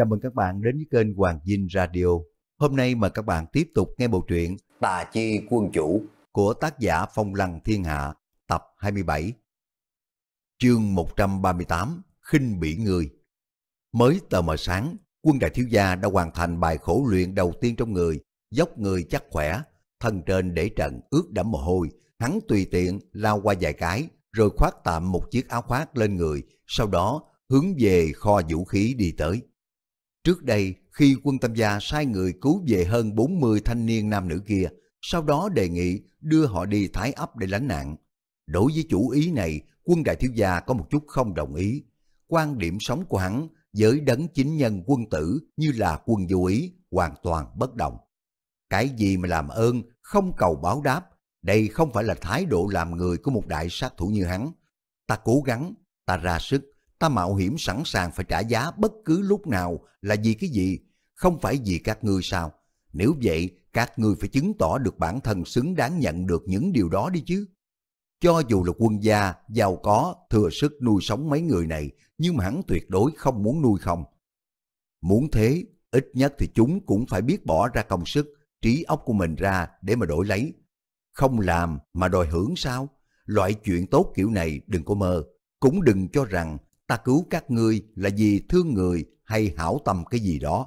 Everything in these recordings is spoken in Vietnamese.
Chào mừng các bạn đến với kênh Hoàng Dinh Radio. Hôm nay mời các bạn tiếp tục nghe bộ truyện Tà Chi Quân Chủ của tác giả Phong Lăng Thiên Hạ, tập 27. Chương 138, khinh bỉ người. Mới tờ mờ sáng, quân đại thiếu gia đã hoàn thành bài khổ luyện đầu tiên trong người, dốc người chắc khỏe, thân trên để trần ướt đẫm mồ hôi, hắn tùy tiện lao qua vài cái, rồi khoác tạm một chiếc áo khoác lên người, sau đó hướng về kho vũ khí đi tới. Trước đây, khi quân tam gia sai người cứu về hơn 40 thanh niên nam nữ kia, sau đó đề nghị đưa họ đi thái ấp để lánh nạn. Đối với chủ ý này, quân đại thiếu gia có một chút không đồng ý. Quan điểm sống của hắn với đấng chính nhân quân tử như là quân vô ý hoàn toàn bất đồng. Cái gì mà làm ơn, không cầu báo đáp, đây không phải là thái độ làm người của một đại sát thủ như hắn. Ta cố gắng, ta ra sức, ta mạo hiểm sẵn sàng phải trả giá bất cứ lúc nào là vì cái gì, không phải vì các ngươi sao. Nếu vậy, các ngươi phải chứng tỏ được bản thân xứng đáng nhận được những điều đó đi chứ. Cho dù là quân gia, giàu có, thừa sức nuôi sống mấy người này, nhưng mà hắn tuyệt đối không muốn nuôi không. Muốn thế, ít nhất thì chúng cũng phải biết bỏ ra công sức, trí óc của mình ra để mà đổi lấy. Không làm mà đòi hưởng sao? Loại chuyện tốt kiểu này đừng có mơ, cũng đừng cho rằng ta cứu các ngươi là vì thương người hay hảo tâm cái gì đó.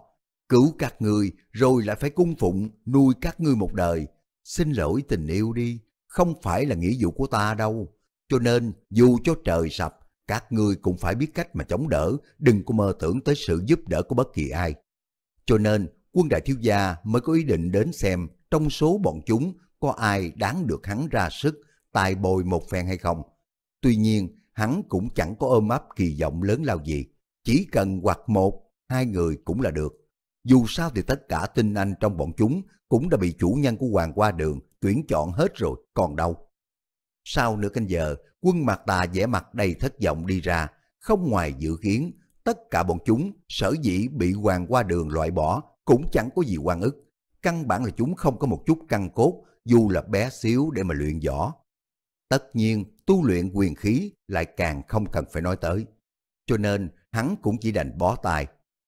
Cứu các ngươi rồi lại phải cung phụng nuôi các ngươi một đời. Xin lỗi tình yêu đi, không phải là nghĩa vụ của ta đâu. Cho nên dù cho trời sập, các ngươi cũng phải biết cách mà chống đỡ, đừng có mơ tưởng tới sự giúp đỡ của bất kỳ ai. Cho nên quân đại thiếu gia mới có ý định đến xem trong số bọn chúng có ai đáng được hắn ra sức tài bồi một phen hay không. Tuy nhiên, hắn cũng chẳng có ôm ấp kỳ vọng lớn lao gì. Chỉ cần hoặc một, hai người cũng là được. Dù sao thì tất cả tinh anh trong bọn chúng cũng đã bị chủ nhân của Hoàng qua đường tuyển chọn hết rồi, còn đâu. Sau nửa canh giờ, quân mặt tà vẻ mặt đầy thất vọng đi ra, không ngoài dự kiến, tất cả bọn chúng sở dĩ bị Hoàng qua đường loại bỏ cũng chẳng có gì quan ức. Căn bản là chúng không có một chút căn cốt, dù là bé xíu để mà luyện võ. Tất nhiên, tu luyện quyền khí lại càng không cần phải nói tới. Cho nên hắn cũng chỉ đành bó tay.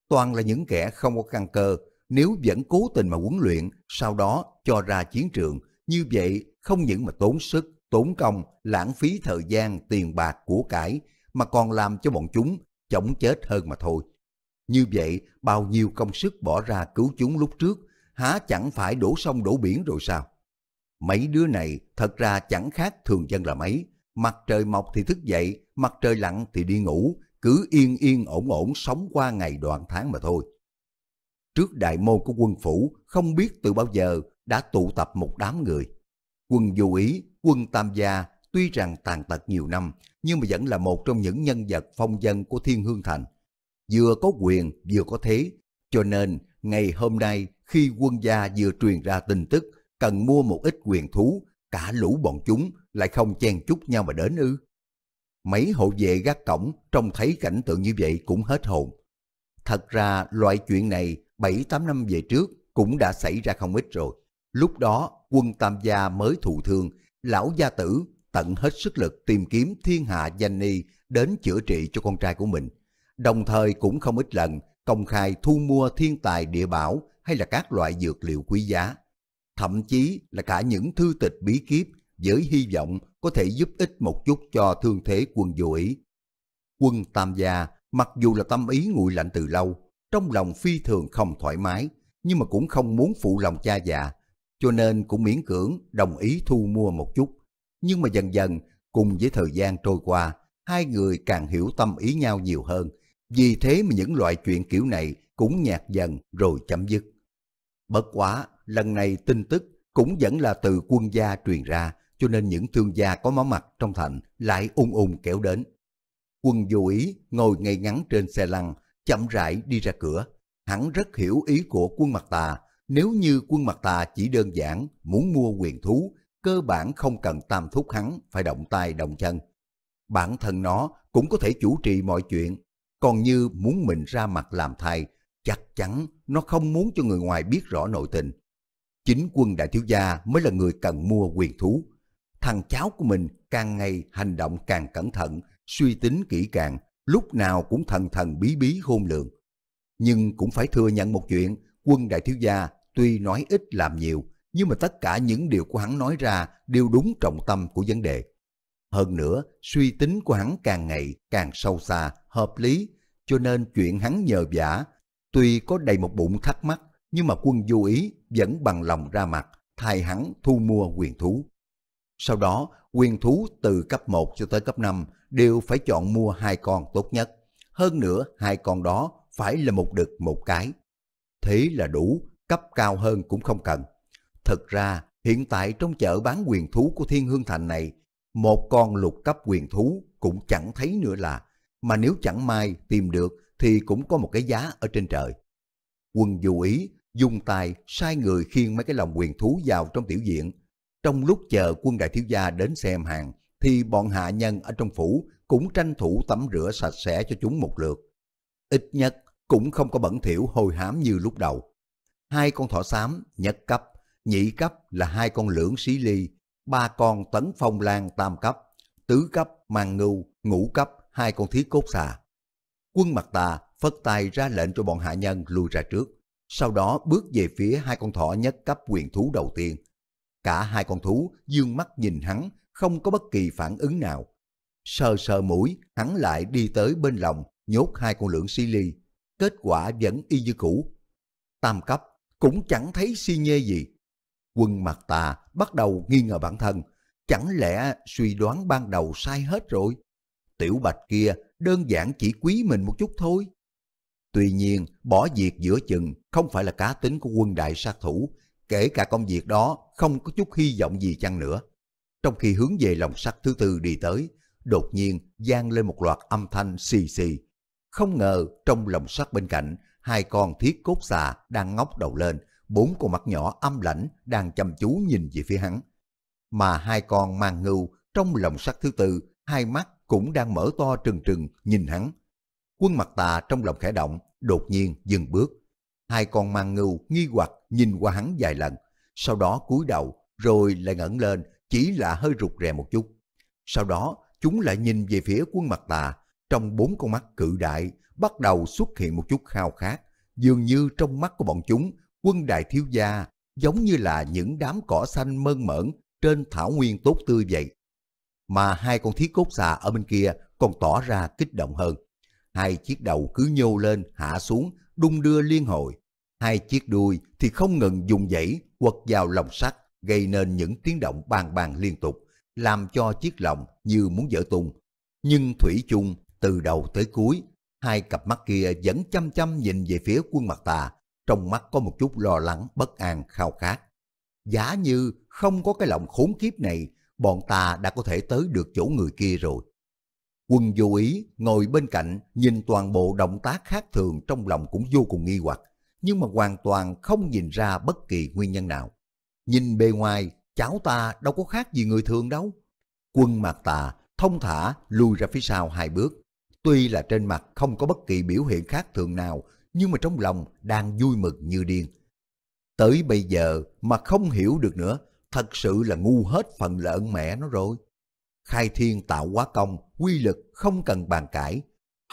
Toàn là những kẻ không có căn cơ, nếu vẫn cố tình mà huấn luyện, sau đó cho ra chiến trường, như vậy không những mà tốn sức, tốn công, lãng phí thời gian, tiền bạc, của cải, mà còn làm cho bọn chúng chổng chết hơn mà thôi. Như vậy, bao nhiêu công sức bỏ ra cứu chúng lúc trước, há chẳng phải đổ sông đổ biển rồi sao? Mấy đứa này thật ra chẳng khác thường dân là mấy, Mặt trời mọc thì thức dậy, mặt trời lặn thì đi ngủ, cứ yên yên ổn ổn sống qua ngày đoạn tháng mà thôi. Trước đại môn của quân phủ, không biết từ bao giờ đã tụ tập một đám người. Quân vô ý, quân tam gia tuy rằng tàn tật nhiều năm, nhưng mà vẫn là một trong những nhân vật phong dân của Thiên Hương Thành. Vừa có quyền, vừa có thế, cho nên ngày hôm nay khi quân gia vừa truyền ra tin tức cần mua một ít quyền thú, cả lũ bọn chúng lại không chen chúc nhau mà đến ư. Mấy hộ vệ gác cổng trông thấy cảnh tượng như vậy cũng hết hồn. Thật ra loại chuyện này 7-8 năm về trước cũng đã xảy ra không ít rồi. Lúc đó quân Tam Gia mới thụ thương, lão gia tử tận hết sức lực tìm kiếm thiên hạ danh y đến chữa trị cho con trai của mình. Đồng thời cũng không ít lần công khai thu mua thiên tài địa bảo hay là các loại dược liệu quý giá. Thậm chí là cả những thư tịch bí kíp với hy vọng có thể giúp ích một chút cho thương thế quân vô ý. Quân Tam Gia, mặc dù là tâm ý nguội lạnh từ lâu, trong lòng phi thường không thoải mái, nhưng mà cũng không muốn phụ lòng cha già, cho nên cũng miễn cưỡng đồng ý thu mua một chút. Nhưng mà dần dần, cùng với thời gian trôi qua, hai người càng hiểu tâm ý nhau nhiều hơn, vì thế mà những loại chuyện kiểu này cũng nhạt dần rồi chấm dứt. Bất quá, lần này tin tức cũng vẫn là từ quân gia truyền ra, cho nên những thương gia có máu mặt trong thành lại ung ung kéo đến. Quân vô ý ngồi ngay ngắn trên xe lăn, chậm rãi đi ra cửa. Hắn rất hiểu ý của quân mặt tà, nếu như quân mặt tà chỉ đơn giản muốn mua quyền thú, cơ bản không cần tam thúc hắn phải động tay động chân. Bản thân nó cũng có thể chủ trì mọi chuyện, còn như muốn mình ra mặt làm thầy, chắc chắn nó không muốn cho người ngoài biết rõ nội tình. Chính quân đại thiếu gia mới là người cần mua quyền thú, thằng cháu của mình càng ngày hành động càng cẩn thận, suy tính kỹ càng, lúc nào cũng thần thần bí bí khôn lường. Nhưng cũng phải thừa nhận một chuyện, quân đại thiếu gia tuy nói ít làm nhiều, nhưng mà tất cả những điều của hắn nói ra đều đúng trọng tâm của vấn đề. Hơn nữa, suy tính của hắn càng ngày càng sâu xa, hợp lý, cho nên chuyện hắn nhờ giả, tuy có đầy một bụng thắc mắc, nhưng mà quân vô ý vẫn bằng lòng ra mặt, thay hắn thu mua quyền thú. Sau đó, quyền thú từ cấp 1 cho tới cấp 5 đều phải chọn mua hai con tốt nhất. Hơn nữa, hai con đó phải là một đực một cái. Thế là đủ, cấp cao hơn cũng không cần. thực ra, hiện tại trong chợ bán quyền thú của Thiên Hương Thành này, một con lục cấp quyền thú cũng chẳng thấy nữa là, mà nếu chẳng may tìm được thì cũng có một cái giá ở trên trời. Quân dù ý, dùng tài sai người khiêng mấy cái lòng quyền thú vào trong tiểu diện, trong lúc chờ quân đại thiếu gia đến xem hàng, thì bọn hạ nhân ở trong phủ cũng tranh thủ tắm rửa sạch sẽ cho chúng một lượt. Ít nhất cũng không có bẩn thiểu hôi hám như lúc đầu. Hai con thỏ xám, nhất cấp, nhị cấp là hai con lưỡng xí ly, ba con tấn phong lan tam cấp, tứ cấp mang ngưu, ngũ cấp hai con thiết cốt xà. Quân mặt tà phất tay ra lệnh cho bọn hạ nhân lùi ra trước, sau đó bước về phía hai con thỏ nhất cấp quyền thú đầu tiên, Cả hai con thú dương mắt nhìn hắn, không có bất kỳ phản ứng nào. Sờ sờ mũi, hắn lại đi tới bên lòng, nhốt hai con lưỡng si ly. Kết quả vẫn y như cũ. Tam cấp, cũng chẳng thấy si nhê gì. Quân mặt tà bắt đầu nghi ngờ bản thân. Chẳng lẽ suy đoán ban đầu sai hết rồi? Tiểu bạch kia đơn giản chỉ quý mình một chút thôi. Tuy nhiên, bỏ việc giữa chừng không phải là cá tính của quân đại sát thủ, kể cả công việc đó không có chút hy vọng gì chăng nữa. Trong khi hướng về lòng sắt thứ tư đi tới, đột nhiên gian lên một loạt âm thanh xì xì. Không ngờ trong lòng sắt bên cạnh, hai con thiết cốt xà đang ngóc đầu lên, bốn con mắt nhỏ âm lãnh đang chăm chú nhìn về phía hắn. Mà hai con mang ngưu trong lòng sắt thứ tư, hai mắt cũng đang mở to trừng trừng nhìn hắn. Quân mặt tà trong lòng khẽ động, đột nhiên dừng bước, Hai con mang ngưu nghi hoặc nhìn qua hắn vài lần, sau đó cúi đầu rồi lại ngẩng lên, chỉ là hơi rụt rè một chút. Sau đó, chúng lại nhìn về phía quân mặt tà, trong bốn con mắt cự đại bắt đầu xuất hiện một chút khao khát, dường như trong mắt của bọn chúng, quân đại thiếu gia giống như là những đám cỏ xanh mơn mởn trên thảo nguyên tốt tươi vậy. Mà hai con thiết cốt xà ở bên kia còn tỏ ra kích động hơn. Hai chiếc đầu cứ nhô lên, hạ xuống, đung đưa liên hồi. Hai chiếc đuôi thì không ngừng dùng dãy quật vào lòng sắt, gây nên những tiếng động bàn bàn liên tục, làm cho chiếc lòng như muốn vỡ tung. Nhưng Thủy chung từ đầu tới cuối, hai cặp mắt kia vẫn chăm chăm nhìn về phía quân mặt tà, trong mắt có một chút lo lắng, bất an, khao khát. Giả như không có cái lòng khốn kiếp này, bọn ta đã có thể tới được chỗ người kia rồi. Quân vô ý ngồi bên cạnh nhìn toàn bộ động tác khác thường trong lòng cũng vô cùng nghi hoặc, nhưng mà hoàn toàn không nhìn ra bất kỳ nguyên nhân nào. Nhìn bề ngoài, cháu ta đâu có khác gì người thường đâu. Quân mạc tà thông thả lùi ra phía sau hai bước. Tuy là trên mặt không có bất kỳ biểu hiện khác thường nào, nhưng mà trong lòng đang vui mừng như điên. Tới bây giờ mà không hiểu được nữa, thật sự là ngu hết phần lợn mẹ nó rồi khai thiên tạo hóa công, quy lực không cần bàn cãi.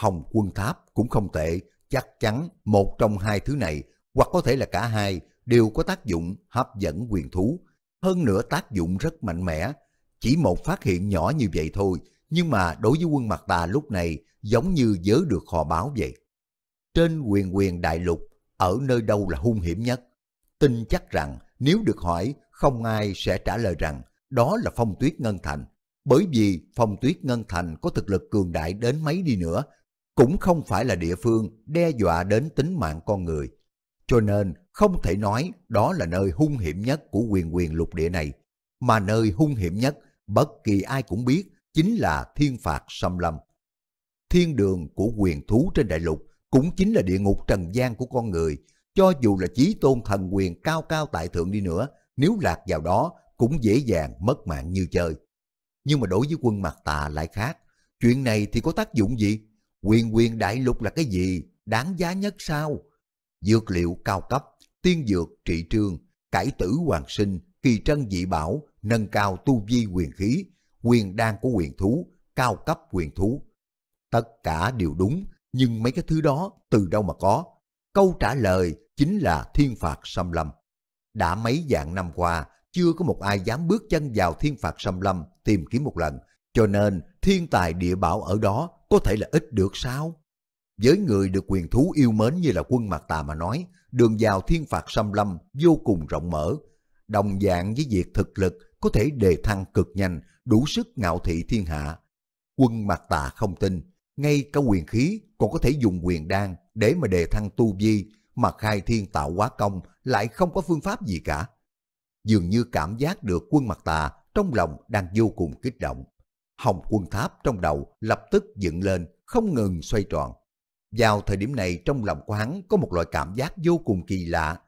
Hồng quân tháp cũng không tệ, chắc chắn một trong hai thứ này, hoặc có thể là cả hai, đều có tác dụng hấp dẫn quyền thú. Hơn nữa tác dụng rất mạnh mẽ, chỉ một phát hiện nhỏ như vậy thôi, nhưng mà đối với quân mặt tà lúc này giống như dớ được hò báo vậy. Trên quyền quyền đại lục, ở nơi đâu là hung hiểm nhất? Tin chắc rằng nếu được hỏi, không ai sẽ trả lời rằng đó là phong tuyết ngân thành. Bởi vì Phong Tuyết Ngân Thành có thực lực cường đại đến mấy đi nữa, cũng không phải là địa phương đe dọa đến tính mạng con người. Cho nên không thể nói đó là nơi hung hiểm nhất của quyền quyền lục địa này, mà nơi hung hiểm nhất bất kỳ ai cũng biết chính là thiên phạt xâm lâm. Thiên đường của quyền thú trên đại lục cũng chính là địa ngục trần gian của con người, cho dù là chí tôn thần quyền cao cao tại thượng đi nữa, nếu lạc vào đó cũng dễ dàng mất mạng như chơi. Nhưng mà đối với quân mặt tà lại khác. Chuyện này thì có tác dụng gì? Quyền quyền đại lục là cái gì? Đáng giá nhất sao? Dược liệu cao cấp, tiên dược trị trương, cải tử hoàng sinh, kỳ trân dị bảo, nâng cao tu vi quyền khí, quyền đan của quyền thú, cao cấp quyền thú. Tất cả đều đúng, nhưng mấy cái thứ đó từ đâu mà có? Câu trả lời chính là thiên phạt xâm lâm. Đã mấy dạng năm qua, chưa có một ai dám bước chân vào thiên phạt xâm lâm tìm kiếm một lần, cho nên thiên tài địa bảo ở đó có thể là ít được sao? Với người được quyền thú yêu mến như là quân mặt tà mà nói, đường vào thiên phạt xâm lâm vô cùng rộng mở, đồng dạng với việc thực lực có thể đề thăng cực nhanh, đủ sức ngạo thị thiên hạ. Quân mặt tà không tin, ngay cả quyền khí còn có thể dùng quyền đan để mà đề thăng tu vi, mà khai thiên tạo quá công lại không có phương pháp gì cả dường như cảm giác được quân mặt tà trong lòng đang vô cùng kích động. Hồng quân tháp trong đầu lập tức dựng lên, không ngừng xoay tròn. Vào thời điểm này trong lòng của hắn có một loại cảm giác vô cùng kỳ lạ,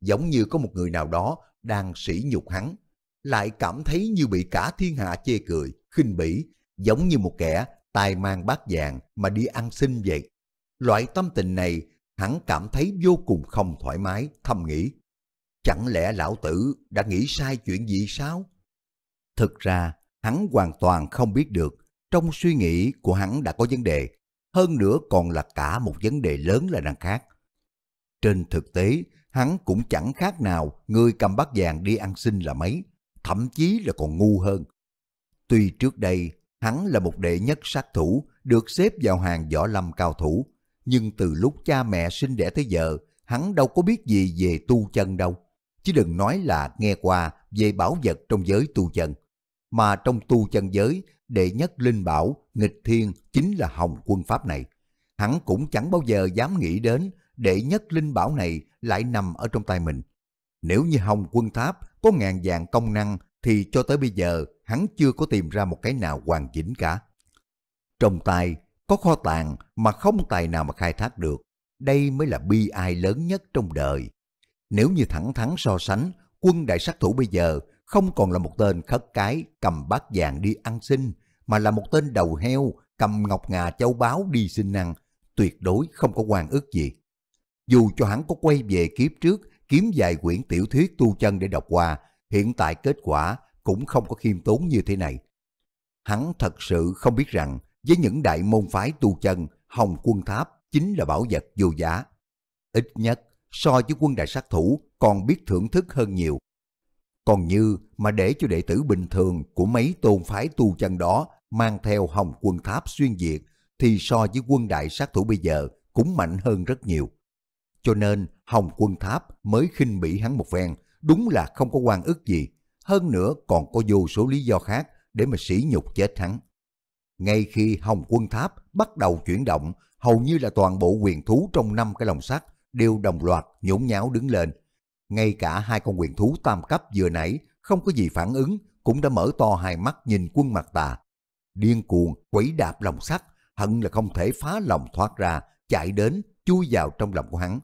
giống như có một người nào đó đang sỉ nhục hắn, lại cảm thấy như bị cả thiên hạ chê cười, khinh bỉ, giống như một kẻ tài mang bát vàng mà đi ăn xin vậy. Loại tâm tình này hắn cảm thấy vô cùng không thoải mái, thầm nghĩ. Chẳng lẽ lão tử đã nghĩ sai chuyện gì sao? Thực ra, hắn hoàn toàn không biết được trong suy nghĩ của hắn đã có vấn đề, hơn nữa còn là cả một vấn đề lớn là đằng khác. Trên thực tế, hắn cũng chẳng khác nào người cầm bát vàng đi ăn xin là mấy, thậm chí là còn ngu hơn. Tuy trước đây, hắn là một đệ nhất sát thủ được xếp vào hàng võ lâm cao thủ, nhưng từ lúc cha mẹ sinh đẻ tới giờ, hắn đâu có biết gì về tu chân đâu chứ đừng nói là nghe qua về bảo vật trong giới tu chân. Mà trong tu chân giới, đệ nhất linh bảo, nghịch thiên chính là hồng quân pháp này. Hắn cũng chẳng bao giờ dám nghĩ đến đệ nhất linh bảo này lại nằm ở trong tay mình. Nếu như hồng quân tháp có ngàn vàng công năng thì cho tới bây giờ hắn chưa có tìm ra một cái nào hoàn chỉnh cả. Trong tay có kho tàng mà không tài nào mà khai thác được. Đây mới là bi ai lớn nhất trong đời nếu như thẳng thắn so sánh, quân đại sát thủ bây giờ không còn là một tên khất cái cầm bát vàng đi ăn xin, mà là một tên đầu heo cầm ngọc ngà châu báu đi xin ăn, tuyệt đối không có quan ước gì. Dù cho hắn có quay về kiếp trước kiếm vài quyển tiểu thuyết tu chân để đọc qua, hiện tại kết quả cũng không có khiêm tốn như thế này. Hắn thật sự không biết rằng với những đại môn phái tu chân, Hồng Quân Tháp chính là bảo vật vô giá. Ít nhất so với quân đại sát thủ còn biết thưởng thức hơn nhiều. Còn như mà để cho đệ tử bình thường của mấy tôn phái tu chân đó mang theo hồng quân tháp xuyên diệt thì so với quân đại sát thủ bây giờ cũng mạnh hơn rất nhiều. Cho nên hồng quân tháp mới khinh bỉ hắn một phen, đúng là không có quan ức gì, hơn nữa còn có vô số lý do khác để mà sỉ nhục chết hắn. Ngay khi hồng quân tháp bắt đầu chuyển động, hầu như là toàn bộ quyền thú trong năm cái lồng sắt đều đồng loạt nhốn nháo đứng lên. Ngay cả hai con quyền thú tam cấp vừa nãy không có gì phản ứng cũng đã mở to hai mắt nhìn quân mặt tà. Điên cuồng quấy đạp lòng sắt, hận là không thể phá lòng thoát ra, chạy đến chui vào trong lòng của hắn.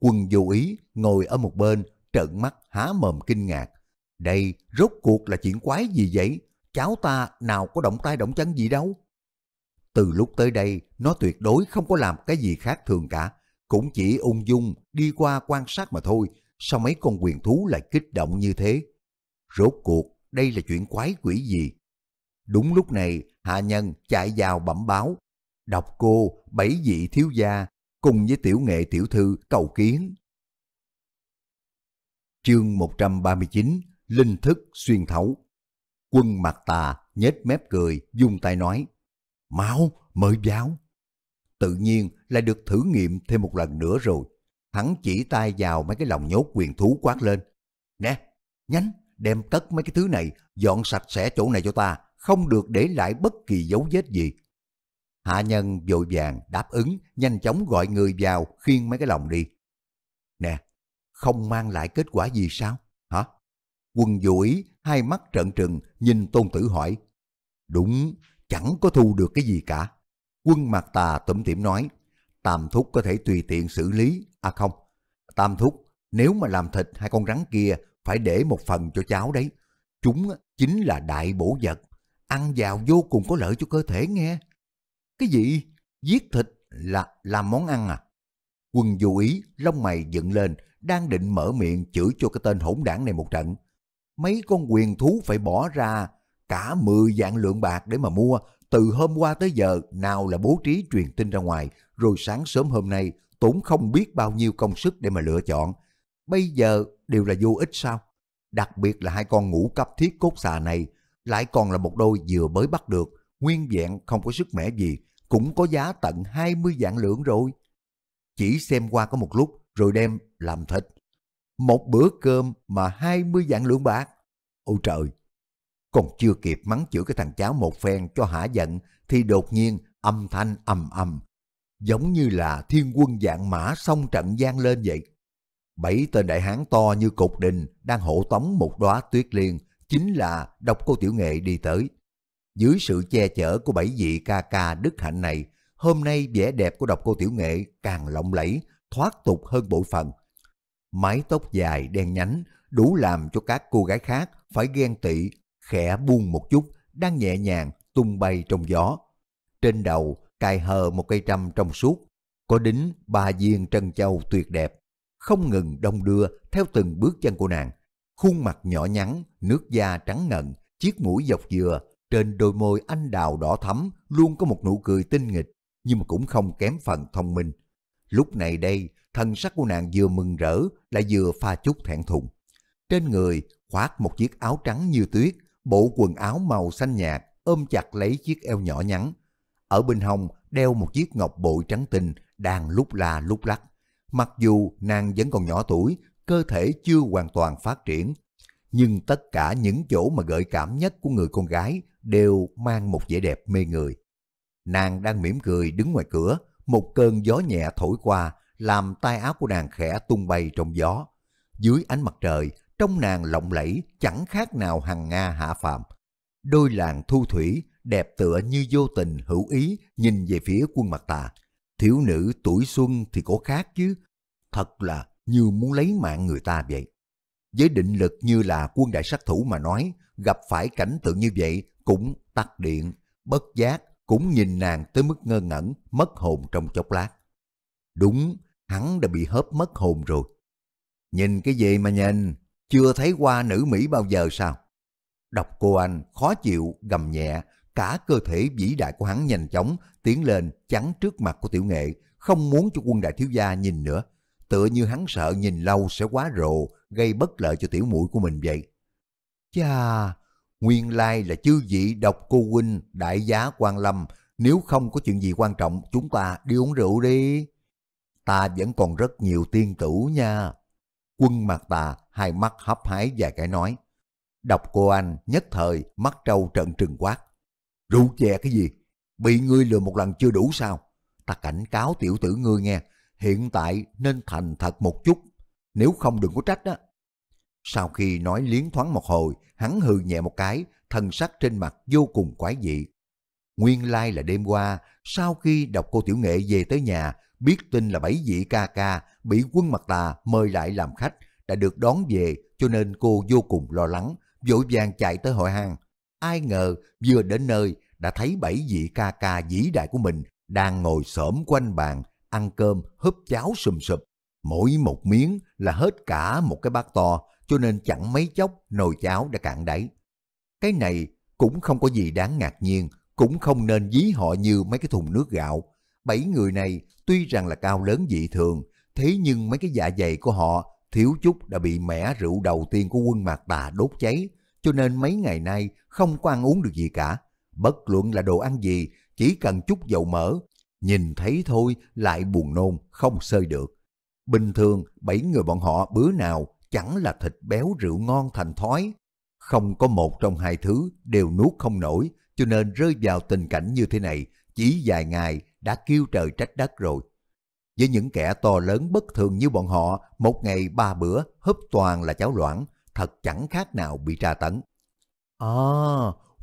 Quân vô ý ngồi ở một bên, trợn mắt há mồm kinh ngạc. Đây rốt cuộc là chuyện quái gì vậy? Cháu ta nào có động tay động chân gì đâu. Từ lúc tới đây, nó tuyệt đối không có làm cái gì khác thường cả cũng chỉ ung dung đi qua quan sát mà thôi, sao mấy con quyền thú lại kích động như thế? Rốt cuộc, đây là chuyện quái quỷ gì? Đúng lúc này, hạ nhân chạy vào bẩm báo, đọc cô bảy vị thiếu gia cùng với tiểu nghệ tiểu thư cầu kiến. Chương 139 Linh thức xuyên thấu Quân mặt tà nhếch mép cười, dung tay nói Máu, mời giáo tự nhiên lại được thử nghiệm thêm một lần nữa rồi. Hắn chỉ tay vào mấy cái lòng nhốt quyền thú quát lên. Nè, nhánh, đem cất mấy cái thứ này, dọn sạch sẽ chỗ này cho ta, không được để lại bất kỳ dấu vết gì. Hạ nhân vội vàng đáp ứng, nhanh chóng gọi người vào khiêng mấy cái lòng đi. Nè, không mang lại kết quả gì sao? Hả? Quân vũ ý, hai mắt trợn trừng, nhìn tôn tử hỏi. Đúng, chẳng có thu được cái gì cả. Quân mặt tà tủm tỉm nói, Tam Thúc có thể tùy tiện xử lý, à không, Tam Thúc, nếu mà làm thịt hai con rắn kia, phải để một phần cho cháu đấy. Chúng chính là đại bổ vật, ăn vào vô cùng có lợi cho cơ thể nghe. Cái gì? Giết thịt là làm món ăn à? Quân Dù ý, lông mày dựng lên, đang định mở miệng chửi cho cái tên hỗn đảng này một trận. Mấy con quyền thú phải bỏ ra cả 10 dạng lượng bạc để mà mua từ hôm qua tới giờ nào là bố trí truyền tin ra ngoài, rồi sáng sớm hôm nay tốn không biết bao nhiêu công sức để mà lựa chọn. Bây giờ đều là vô ích sao? Đặc biệt là hai con ngũ cấp thiết cốt xà này, lại còn là một đôi vừa mới bắt được, nguyên vẹn không có sức mẻ gì, cũng có giá tận 20 vạn lượng rồi. Chỉ xem qua có một lúc rồi đem làm thịt. Một bữa cơm mà 20 vạn lượng bạc. Ôi trời, còn chưa kịp mắng chửi cái thằng cháu một phen cho hả giận thì đột nhiên âm thanh ầm ầm giống như là thiên quân dạng mã xong trận gian lên vậy bảy tên đại hán to như cục đình đang hộ tống một đóa tuyết liên chính là độc cô tiểu nghệ đi tới dưới sự che chở của bảy vị ca ca đức hạnh này hôm nay vẻ đẹp của độc cô tiểu nghệ càng lộng lẫy thoát tục hơn bộ phận mái tóc dài đen nhánh đủ làm cho các cô gái khác phải ghen tị khẽ buông một chút, đang nhẹ nhàng tung bay trong gió. Trên đầu cài hờ một cây trăm trong suốt, có đính ba viên trân châu tuyệt đẹp, không ngừng đông đưa theo từng bước chân của nàng. Khuôn mặt nhỏ nhắn, nước da trắng ngần, chiếc mũi dọc dừa, trên đôi môi anh đào đỏ thắm luôn có một nụ cười tinh nghịch, nhưng mà cũng không kém phần thông minh. Lúc này đây, thân sắc của nàng vừa mừng rỡ, lại vừa pha chút thẹn thùng. Trên người khoác một chiếc áo trắng như tuyết, bộ quần áo màu xanh nhạt ôm chặt lấy chiếc eo nhỏ nhắn. Ở bên hông đeo một chiếc ngọc bội trắng tinh đang lúc la lúc lắc. Mặc dù nàng vẫn còn nhỏ tuổi, cơ thể chưa hoàn toàn phát triển, nhưng tất cả những chỗ mà gợi cảm nhất của người con gái đều mang một vẻ đẹp mê người. Nàng đang mỉm cười đứng ngoài cửa, một cơn gió nhẹ thổi qua làm tay áo của nàng khẽ tung bay trong gió. Dưới ánh mặt trời, trong nàng lộng lẫy chẳng khác nào hằng Nga hạ phàm. Đôi làng thu thủy đẹp tựa như vô tình hữu ý nhìn về phía quân mặt tà. Thiếu nữ tuổi xuân thì có khác chứ. Thật là như muốn lấy mạng người ta vậy. Với định lực như là quân đại sát thủ mà nói, gặp phải cảnh tượng như vậy cũng tắt điện, bất giác cũng nhìn nàng tới mức ngơ ngẩn, mất hồn trong chốc lát. Đúng, hắn đã bị hớp mất hồn rồi. Nhìn cái gì mà nhìn, chưa thấy qua nữ Mỹ bao giờ sao? Độc cô anh khó chịu, gầm nhẹ, cả cơ thể vĩ đại của hắn nhanh chóng tiến lên chắn trước mặt của tiểu nghệ, không muốn cho quân đại thiếu gia nhìn nữa. Tựa như hắn sợ nhìn lâu sẽ quá rồ, gây bất lợi cho tiểu mũi của mình vậy. Chà, nguyên lai là chư vị độc cô huynh, đại giá quan lâm, nếu không có chuyện gì quan trọng chúng ta đi uống rượu đi. Ta vẫn còn rất nhiều tiên tử nha. Quân mặt Tà hai mắt hấp hái vài cái nói. Đọc cô anh nhất thời mắt trâu trận trừng quát. Rượu chè cái gì? Bị ngươi lừa một lần chưa đủ sao? Ta cảnh cáo tiểu tử ngươi nghe, hiện tại nên thành thật một chút, nếu không đừng có trách á Sau khi nói liến thoáng một hồi, hắn hừ nhẹ một cái, thần sắc trên mặt vô cùng quái dị. Nguyên lai là đêm qua, sau khi đọc cô Tiểu Nghệ về tới nhà, biết tin là bảy vị ca ca bị quân mặt tà mời lại làm khách đã được đón về cho nên cô vô cùng lo lắng, vội vàng chạy tới hội hàng. Ai ngờ vừa đến nơi đã thấy bảy vị ca ca vĩ đại của mình đang ngồi xổm quanh bàn, ăn cơm, húp cháo sùm sụp. Mỗi một miếng là hết cả một cái bát to, cho nên chẳng mấy chốc nồi cháo đã cạn đáy. Cái này cũng không có gì đáng ngạc nhiên, cũng không nên dí họ như mấy cái thùng nước gạo. Bảy người này tuy rằng là cao lớn dị thường, Thế nhưng mấy cái dạ dày của họ thiếu chút đã bị mẻ rượu đầu tiên của quân Mạc Tà đốt cháy, cho nên mấy ngày nay không có ăn uống được gì cả. Bất luận là đồ ăn gì, chỉ cần chút dầu mỡ, nhìn thấy thôi lại buồn nôn, không sơi được. Bình thường, bảy người bọn họ bữa nào chẳng là thịt béo rượu ngon thành thói. Không có một trong hai thứ đều nuốt không nổi, cho nên rơi vào tình cảnh như thế này, chỉ vài ngày đã kêu trời trách đất rồi. Với những kẻ to lớn bất thường như bọn họ, một ngày ba bữa hấp toàn là cháo loãng, thật chẳng khác nào bị tra tấn. À,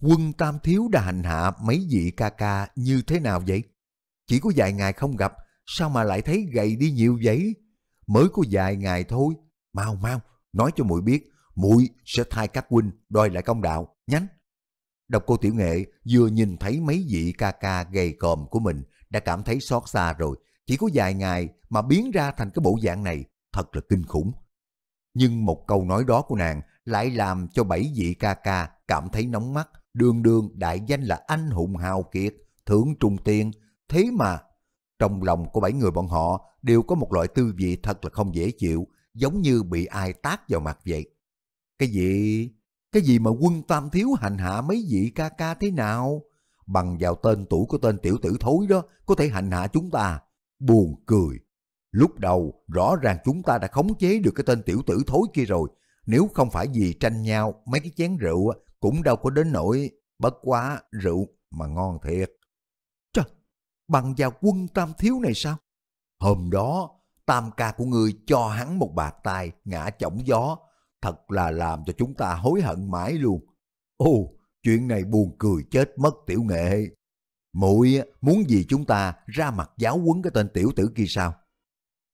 quân Tam Thiếu đã hành hạ mấy vị ca ca như thế nào vậy? Chỉ có vài ngày không gặp, sao mà lại thấy gầy đi nhiều vậy? Mới có vài ngày thôi, mau mau, nói cho muội biết, muội sẽ thay các huynh đòi lại công đạo, nhanh Độc cô Tiểu Nghệ vừa nhìn thấy mấy vị ca ca gầy còm của mình đã cảm thấy xót xa rồi, chỉ có vài ngày mà biến ra thành cái bộ dạng này, thật là kinh khủng. Nhưng một câu nói đó của nàng lại làm cho bảy vị ca ca cảm thấy nóng mắt, đường đường đại danh là anh hùng hào kiệt, thưởng trung tiên. Thế mà, trong lòng của bảy người bọn họ đều có một loại tư vị thật là không dễ chịu, giống như bị ai tát vào mặt vậy. Cái gì? Cái gì mà quân tam thiếu hành hạ mấy vị ca ca thế nào? Bằng vào tên tuổi của tên tiểu tử thối đó có thể hành hạ chúng ta. Buồn cười. Lúc đầu rõ ràng chúng ta đã khống chế được cái tên tiểu tử thối kia rồi. Nếu không phải vì tranh nhau mấy cái chén rượu cũng đâu có đến nỗi bất quá rượu mà ngon thiệt. Trời, bằng vào quân tam thiếu này sao? Hôm đó tam ca của ngươi cho hắn một bạt tay ngã chổng gió. Thật là làm cho chúng ta hối hận mãi luôn. Ồ, chuyện này buồn cười chết mất tiểu nghệ muội muốn gì chúng ta ra mặt giáo quấn cái tên tiểu tử kia sao?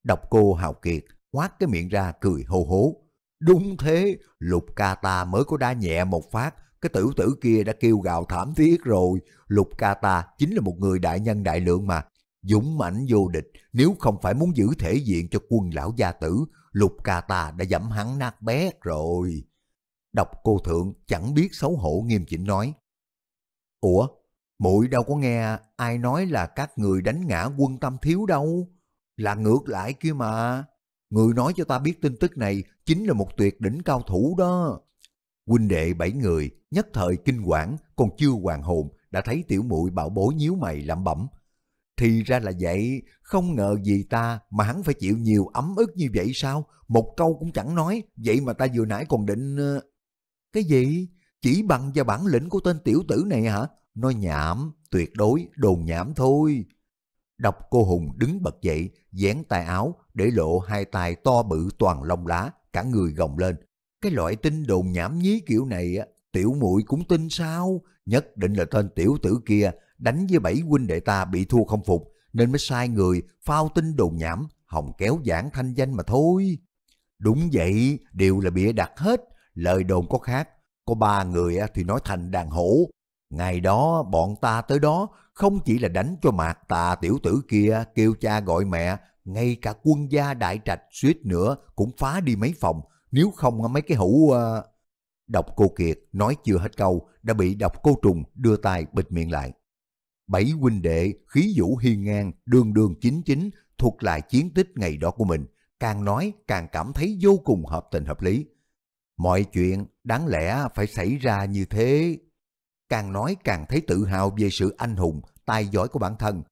Độc cô Hào Kiệt quát cái miệng ra cười hô hố. Đúng thế, lục ca ta mới có đá nhẹ một phát, cái tiểu tử kia đã kêu gào thảm thiết rồi. Lục ca ta chính là một người đại nhân đại lượng mà. Dũng mãnh vô địch, nếu không phải muốn giữ thể diện cho quân lão gia tử, lục ca ta đã dẫm hắn nát bét rồi. Độc cô thượng chẳng biết xấu hổ nghiêm chỉnh nói. Ủa, muội đâu có nghe ai nói là các người đánh ngã quân tâm thiếu đâu. Là ngược lại kia mà. Người nói cho ta biết tin tức này chính là một tuyệt đỉnh cao thủ đó. Huynh đệ bảy người, nhất thời kinh quản còn chưa hoàn hồn, đã thấy tiểu muội bảo bối nhíu mày lẩm bẩm. Thì ra là vậy, không ngờ gì ta mà hắn phải chịu nhiều ấm ức như vậy sao? Một câu cũng chẳng nói, vậy mà ta vừa nãy còn định... Ờ, Cái gì? Chỉ bằng và bản lĩnh của tên tiểu tử này hả? Nó nhảm, tuyệt đối, đồn nhảm thôi. Đọc cô Hùng đứng bật dậy, dán tay áo, để lộ hai tay to bự toàn lông lá, cả người gồng lên. Cái loại tin đồn nhảm nhí kiểu này á, tiểu muội cũng tin sao? Nhất định là tên tiểu tử kia đánh với bảy huynh đệ ta bị thua không phục, nên mới sai người phao tin đồn nhảm, hòng kéo giảng thanh danh mà thôi. Đúng vậy, đều là bịa đặt hết, lời đồn có khác, có ba người thì nói thành đàn hổ, Ngày đó bọn ta tới đó không chỉ là đánh cho mạc tà tiểu tử kia kêu cha gọi mẹ, ngay cả quân gia đại trạch suýt nữa cũng phá đi mấy phòng, nếu không mấy cái hũ... Ờ, độc cô Kiệt nói chưa hết câu đã bị độc cô trùng đưa tay bịt miệng lại. Bảy huynh đệ khí vũ hiên ngang đường đường chính chính thuộc lại chiến tích ngày đó của mình, càng nói càng cảm thấy vô cùng hợp tình hợp lý. Mọi chuyện đáng lẽ phải xảy ra như thế càng nói càng thấy tự hào về sự anh hùng, tài giỏi của bản thân.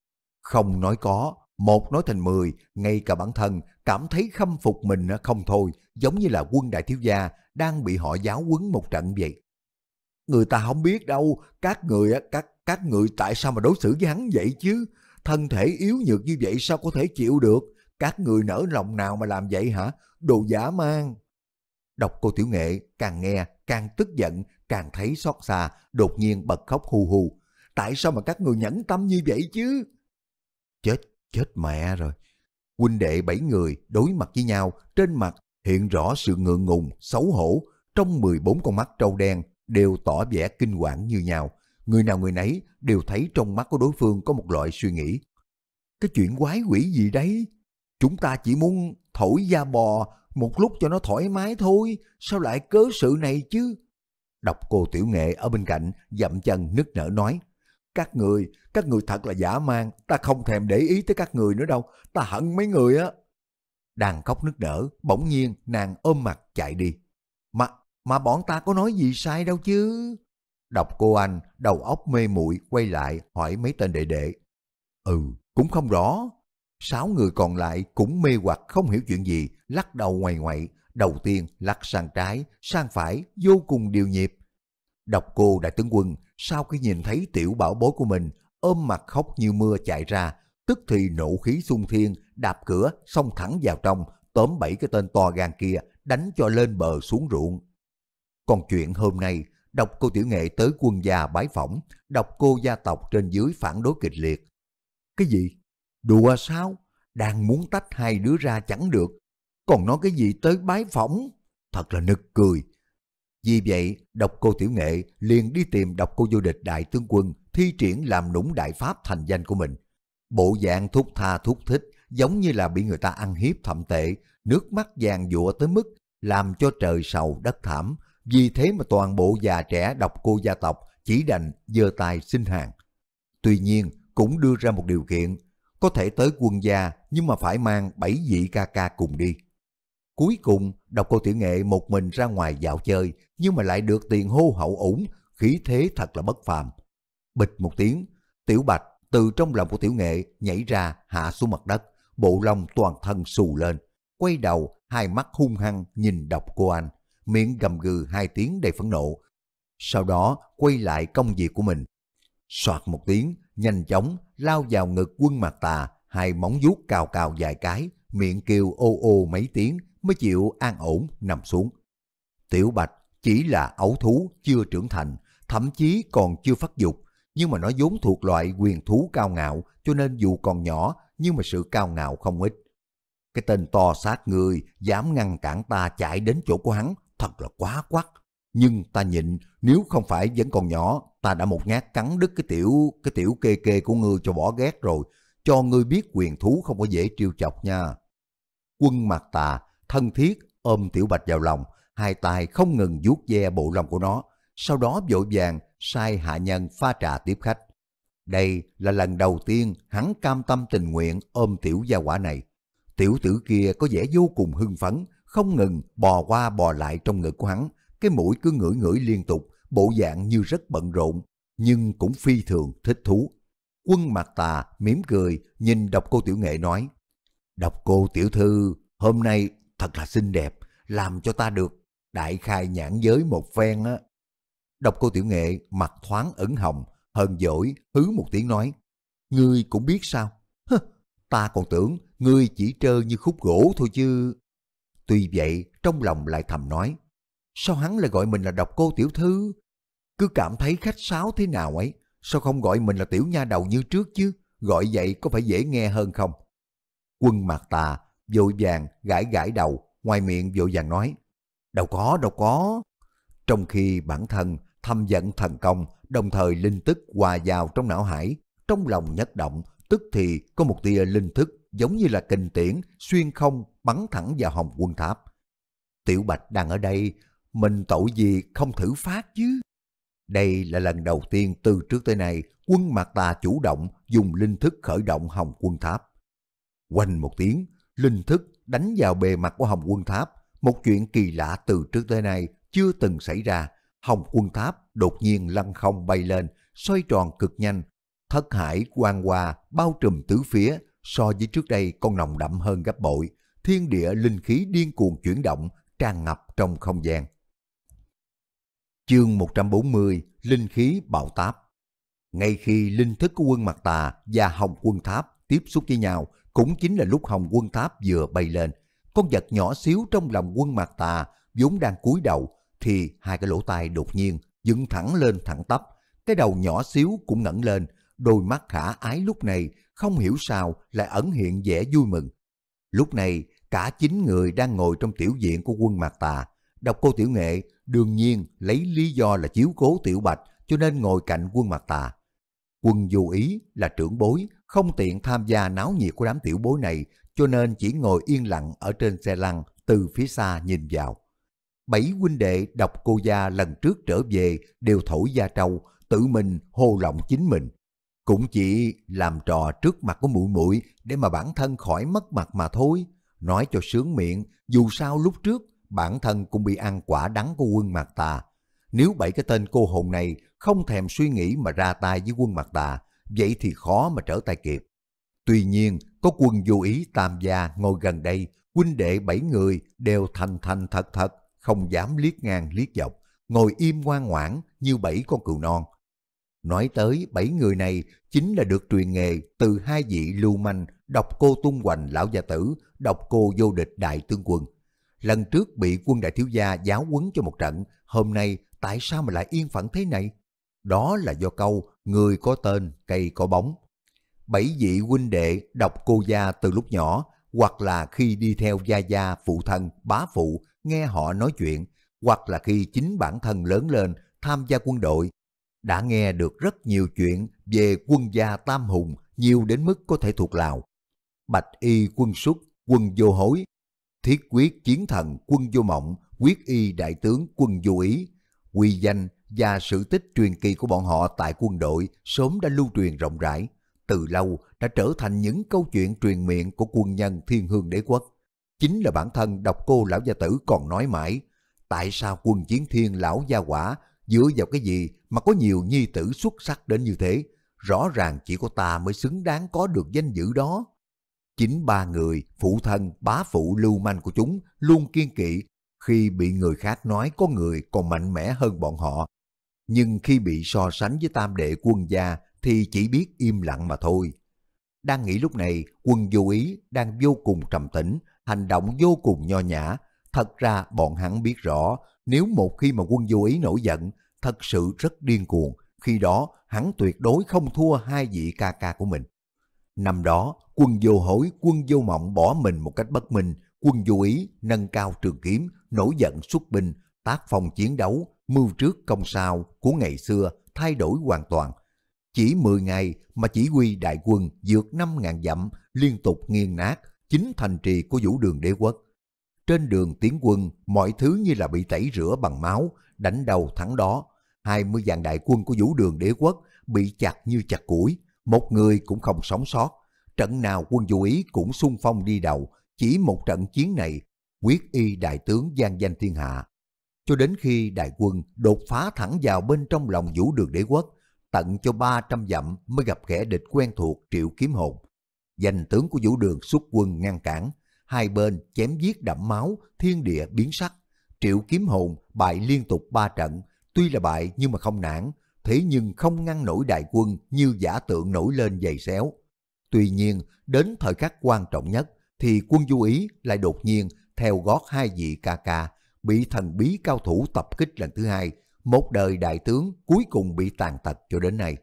Không nói có, một nói thành mười, ngay cả bản thân cảm thấy khâm phục mình không thôi, giống như là quân đại thiếu gia đang bị họ giáo quấn một trận vậy. Người ta không biết đâu, các người các các người tại sao mà đối xử với hắn vậy chứ? Thân thể yếu nhược như vậy sao có thể chịu được? Các người nở lòng nào mà làm vậy hả? Đồ giả mang. Đọc cô Tiểu Nghệ càng nghe càng tức giận, càng thấy xót xa, đột nhiên bật khóc hù hù. Tại sao mà các người nhẫn tâm như vậy chứ? Chết, chết mẹ rồi. Huynh đệ bảy người đối mặt với nhau, trên mặt hiện rõ sự ngượng ngùng, xấu hổ. Trong 14 con mắt trâu đen đều tỏ vẻ kinh quản như nhau. Người nào người nấy đều thấy trong mắt của đối phương có một loại suy nghĩ. Cái chuyện quái quỷ gì đấy? Chúng ta chỉ muốn thổi da bò một lúc cho nó thoải mái thôi, sao lại cớ sự này chứ? Đọc cô Tiểu Nghệ ở bên cạnh, dậm chân nức nở nói, các người, các người thật là giả man, ta không thèm để ý tới các người nữa đâu, ta hận mấy người á. Đang khóc nức nở, bỗng nhiên nàng ôm mặt chạy đi. Mà, mà bọn ta có nói gì sai đâu chứ. Đọc cô anh, đầu óc mê muội quay lại hỏi mấy tên đệ đệ. Ừ, cũng không rõ. Sáu người còn lại cũng mê hoặc không hiểu chuyện gì, lắc đầu ngoài ngoại, đầu tiên lắc sang trái, sang phải, vô cùng điều nhịp. Độc cô đại tướng quân sau khi nhìn thấy tiểu bảo bối của mình ôm mặt khóc như mưa chạy ra, tức thì nổ khí xung thiên, đạp cửa, xông thẳng vào trong, tóm bảy cái tên to gan kia, đánh cho lên bờ xuống ruộng. Còn chuyện hôm nay, độc cô tiểu nghệ tới quân gia bái phỏng, độc cô gia tộc trên dưới phản đối kịch liệt. Cái gì? Đùa sao? Đang muốn tách hai đứa ra chẳng được, còn nói cái gì tới bái phỏng, thật là nực cười. Vì vậy, độc cô Tiểu Nghệ liền đi tìm độc cô vô địch đại tướng quân thi triển làm nũng đại pháp thành danh của mình. Bộ dạng thúc tha thúc thích, giống như là bị người ta ăn hiếp thậm tệ, nước mắt vàng dụa tới mức làm cho trời sầu đất thảm. Vì thế mà toàn bộ già trẻ độc cô gia tộc chỉ đành giơ tay xin hàng. Tuy nhiên, cũng đưa ra một điều kiện, có thể tới quân gia nhưng mà phải mang bảy vị ca ca cùng đi. Cuối cùng, đọc cô tiểu nghệ một mình ra ngoài dạo chơi, nhưng mà lại được tiền hô hậu ủng, khí thế thật là bất phàm. Bịch một tiếng, tiểu bạch từ trong lòng của tiểu nghệ nhảy ra hạ xuống mặt đất, bộ lông toàn thân xù lên, quay đầu, hai mắt hung hăng nhìn đọc cô anh, miệng gầm gừ hai tiếng đầy phẫn nộ. Sau đó quay lại công việc của mình. Soạt một tiếng, nhanh chóng lao vào ngực quân mặt tà, hai móng vuốt cào cào vài cái, miệng kêu ô ô mấy tiếng, mới chịu an ổn nằm xuống. Tiểu Bạch chỉ là ấu thú chưa trưởng thành, thậm chí còn chưa phát dục, nhưng mà nó vốn thuộc loại quyền thú cao ngạo cho nên dù còn nhỏ nhưng mà sự cao ngạo không ít. Cái tên to sát người dám ngăn cản ta chạy đến chỗ của hắn thật là quá quắc. Nhưng ta nhịn nếu không phải vẫn còn nhỏ ta đã một nhát cắn đứt cái tiểu cái tiểu kê kê của ngươi cho bỏ ghét rồi. Cho ngươi biết quyền thú không có dễ trêu chọc nha. Quân mặt tà thân thiết ôm Tiểu Bạch vào lòng, hai tay không ngừng vuốt ve bộ lông của nó, sau đó vội vàng sai hạ nhân pha trà tiếp khách. Đây là lần đầu tiên hắn cam tâm tình nguyện ôm tiểu gia quả này. Tiểu tử kia có vẻ vô cùng hưng phấn, không ngừng bò qua bò lại trong ngực của hắn, cái mũi cứ ngửi ngửi liên tục, bộ dạng như rất bận rộn, nhưng cũng phi thường thích thú. Quân mặt tà mỉm cười nhìn đọc cô tiểu nghệ nói, đọc cô tiểu thư, hôm nay thật là xinh đẹp, làm cho ta được đại khai nhãn giới một phen á. Độc cô Tiểu Nghệ mặt thoáng ửng hồng, hờn dỗi, hứ một tiếng nói. Ngươi cũng biết sao? Hơ, ta còn tưởng ngươi chỉ trơ như khúc gỗ thôi chứ. Tuy vậy, trong lòng lại thầm nói. Sao hắn lại gọi mình là độc cô Tiểu Thư? Cứ cảm thấy khách sáo thế nào ấy, sao không gọi mình là Tiểu Nha Đầu như trước chứ? Gọi vậy có phải dễ nghe hơn không? Quân Mạc Tà vội vàng gãi gãi đầu, ngoài miệng vội vàng nói, đâu có, đâu có. Trong khi bản thân thâm giận thần công, đồng thời linh tức hòa vào trong não hải, trong lòng nhất động, tức thì có một tia linh thức giống như là kình tiễn, xuyên không bắn thẳng vào hồng quân tháp. Tiểu Bạch đang ở đây, mình tội gì không thử phát chứ? Đây là lần đầu tiên từ trước tới nay quân mặt tà chủ động dùng linh thức khởi động hồng quân tháp. Quanh một tiếng, linh thức đánh vào bề mặt của Hồng Quân Tháp, một chuyện kỳ lạ từ trước tới nay chưa từng xảy ra. Hồng Quân Tháp đột nhiên lăn không bay lên, xoay tròn cực nhanh, thất hải quang hoa bao trùm tứ phía, so với trước đây còn nồng đậm hơn gấp bội, thiên địa linh khí điên cuồng chuyển động, tràn ngập trong không gian. Chương 140 Linh khí bạo táp Ngay khi linh thức của quân mặt tà và hồng quân tháp tiếp xúc với nhau, cũng chính là lúc Hồng quân tháp vừa bay lên, con vật nhỏ xíu trong lòng quân mạc tà vốn đang cúi đầu thì hai cái lỗ tai đột nhiên dựng thẳng lên thẳng tắp, cái đầu nhỏ xíu cũng ngẩng lên, đôi mắt khả ái lúc này không hiểu sao lại ẩn hiện vẻ vui mừng. Lúc này cả chín người đang ngồi trong tiểu viện của quân mạc tà, đọc cô tiểu nghệ đương nhiên lấy lý do là chiếu cố tiểu bạch cho nên ngồi cạnh quân mạc tà. Quân du ý là trưởng bối, không tiện tham gia náo nhiệt của đám tiểu bối này, cho nên chỉ ngồi yên lặng ở trên xe lăn từ phía xa nhìn vào. Bảy huynh đệ đọc cô gia lần trước trở về đều thổi gia trâu, tự mình hô lộng chính mình. Cũng chỉ làm trò trước mặt của mũi mũi để mà bản thân khỏi mất mặt mà thôi. Nói cho sướng miệng, dù sao lúc trước bản thân cũng bị ăn quả đắng của quân mặt ta, nếu bảy cái tên cô hồn này không thèm suy nghĩ mà ra tay với quân mặt tà, vậy thì khó mà trở tay kịp. Tuy nhiên, có quân vô ý tam gia ngồi gần đây, huynh đệ bảy người đều thành thành thật thật, không dám liếc ngang liếc dọc, ngồi im ngoan ngoãn như bảy con cừu non. Nói tới bảy người này chính là được truyền nghề từ hai vị lưu manh độc cô tung hoành lão gia tử, độc cô vô địch đại tương quân. Lần trước bị quân đại thiếu gia giáo quấn cho một trận, hôm nay tại sao mà lại yên phận thế này? Đó là do câu người có tên cây có bóng. Bảy vị huynh đệ đọc cô gia từ lúc nhỏ hoặc là khi đi theo gia gia phụ thân bá phụ nghe họ nói chuyện hoặc là khi chính bản thân lớn lên tham gia quân đội đã nghe được rất nhiều chuyện về quân gia Tam Hùng nhiều đến mức có thể thuộc Lào. Bạch y quân xuất, quân vô hối, thiết quyết chiến thần quân vô mộng, quyết y đại tướng quân vô ý, quy danh và sự tích truyền kỳ của bọn họ tại quân đội sớm đã lưu truyền rộng rãi, từ lâu đã trở thành những câu chuyện truyền miệng của quân nhân thiên hương đế quốc. Chính là bản thân độc cô lão gia tử còn nói mãi, tại sao quân chiến thiên lão gia quả dựa vào cái gì mà có nhiều nhi tử xuất sắc đến như thế, rõ ràng chỉ có ta mới xứng đáng có được danh dự đó. Chính ba người, phụ thân, bá phụ lưu manh của chúng luôn kiên kỵ khi bị người khác nói có người còn mạnh mẽ hơn bọn họ. Nhưng khi bị so sánh với tam đệ quân gia thì chỉ biết im lặng mà thôi. Đang nghĩ lúc này, quân vô ý đang vô cùng trầm tĩnh, hành động vô cùng nho nhã. Thật ra bọn hắn biết rõ, nếu một khi mà quân vô ý nổi giận, thật sự rất điên cuồng, khi đó hắn tuyệt đối không thua hai vị ca ca của mình. Năm đó, quân vô hối, quân vô mộng bỏ mình một cách bất minh, quân ý nâng cao trường kiếm, nổi giận xuất binh, tác phong chiến đấu, mưu trước công sao của ngày xưa thay đổi hoàn toàn. Chỉ 10 ngày mà chỉ huy đại quân vượt 5.000 dặm liên tục nghiền nát chính thành trì của vũ đường đế quốc. Trên đường tiến quân, mọi thứ như là bị tẩy rửa bằng máu, đánh đầu thắng đó. 20 vạn đại quân của vũ đường đế quốc bị chặt như chặt củi, một người cũng không sống sót. Trận nào quân vũ ý cũng xung phong đi đầu, chỉ một trận chiến này, quyết y đại tướng gian danh thiên hạ. Cho đến khi đại quân đột phá thẳng vào bên trong lòng vũ đường đế quốc, tận cho 300 dặm mới gặp kẻ địch quen thuộc triệu kiếm hồn. Danh tướng của vũ đường xuất quân ngăn cản, hai bên chém giết đẫm máu, thiên địa biến sắc. Triệu kiếm hồn bại liên tục ba trận, tuy là bại nhưng mà không nản, thế nhưng không ngăn nổi đại quân như giả tượng nổi lên dày xéo. Tuy nhiên, đến thời khắc quan trọng nhất, thì quân du ý lại đột nhiên theo gót hai vị ca ca, bị thần bí cao thủ tập kích lần thứ hai, một đời đại tướng cuối cùng bị tàn tật cho đến nay.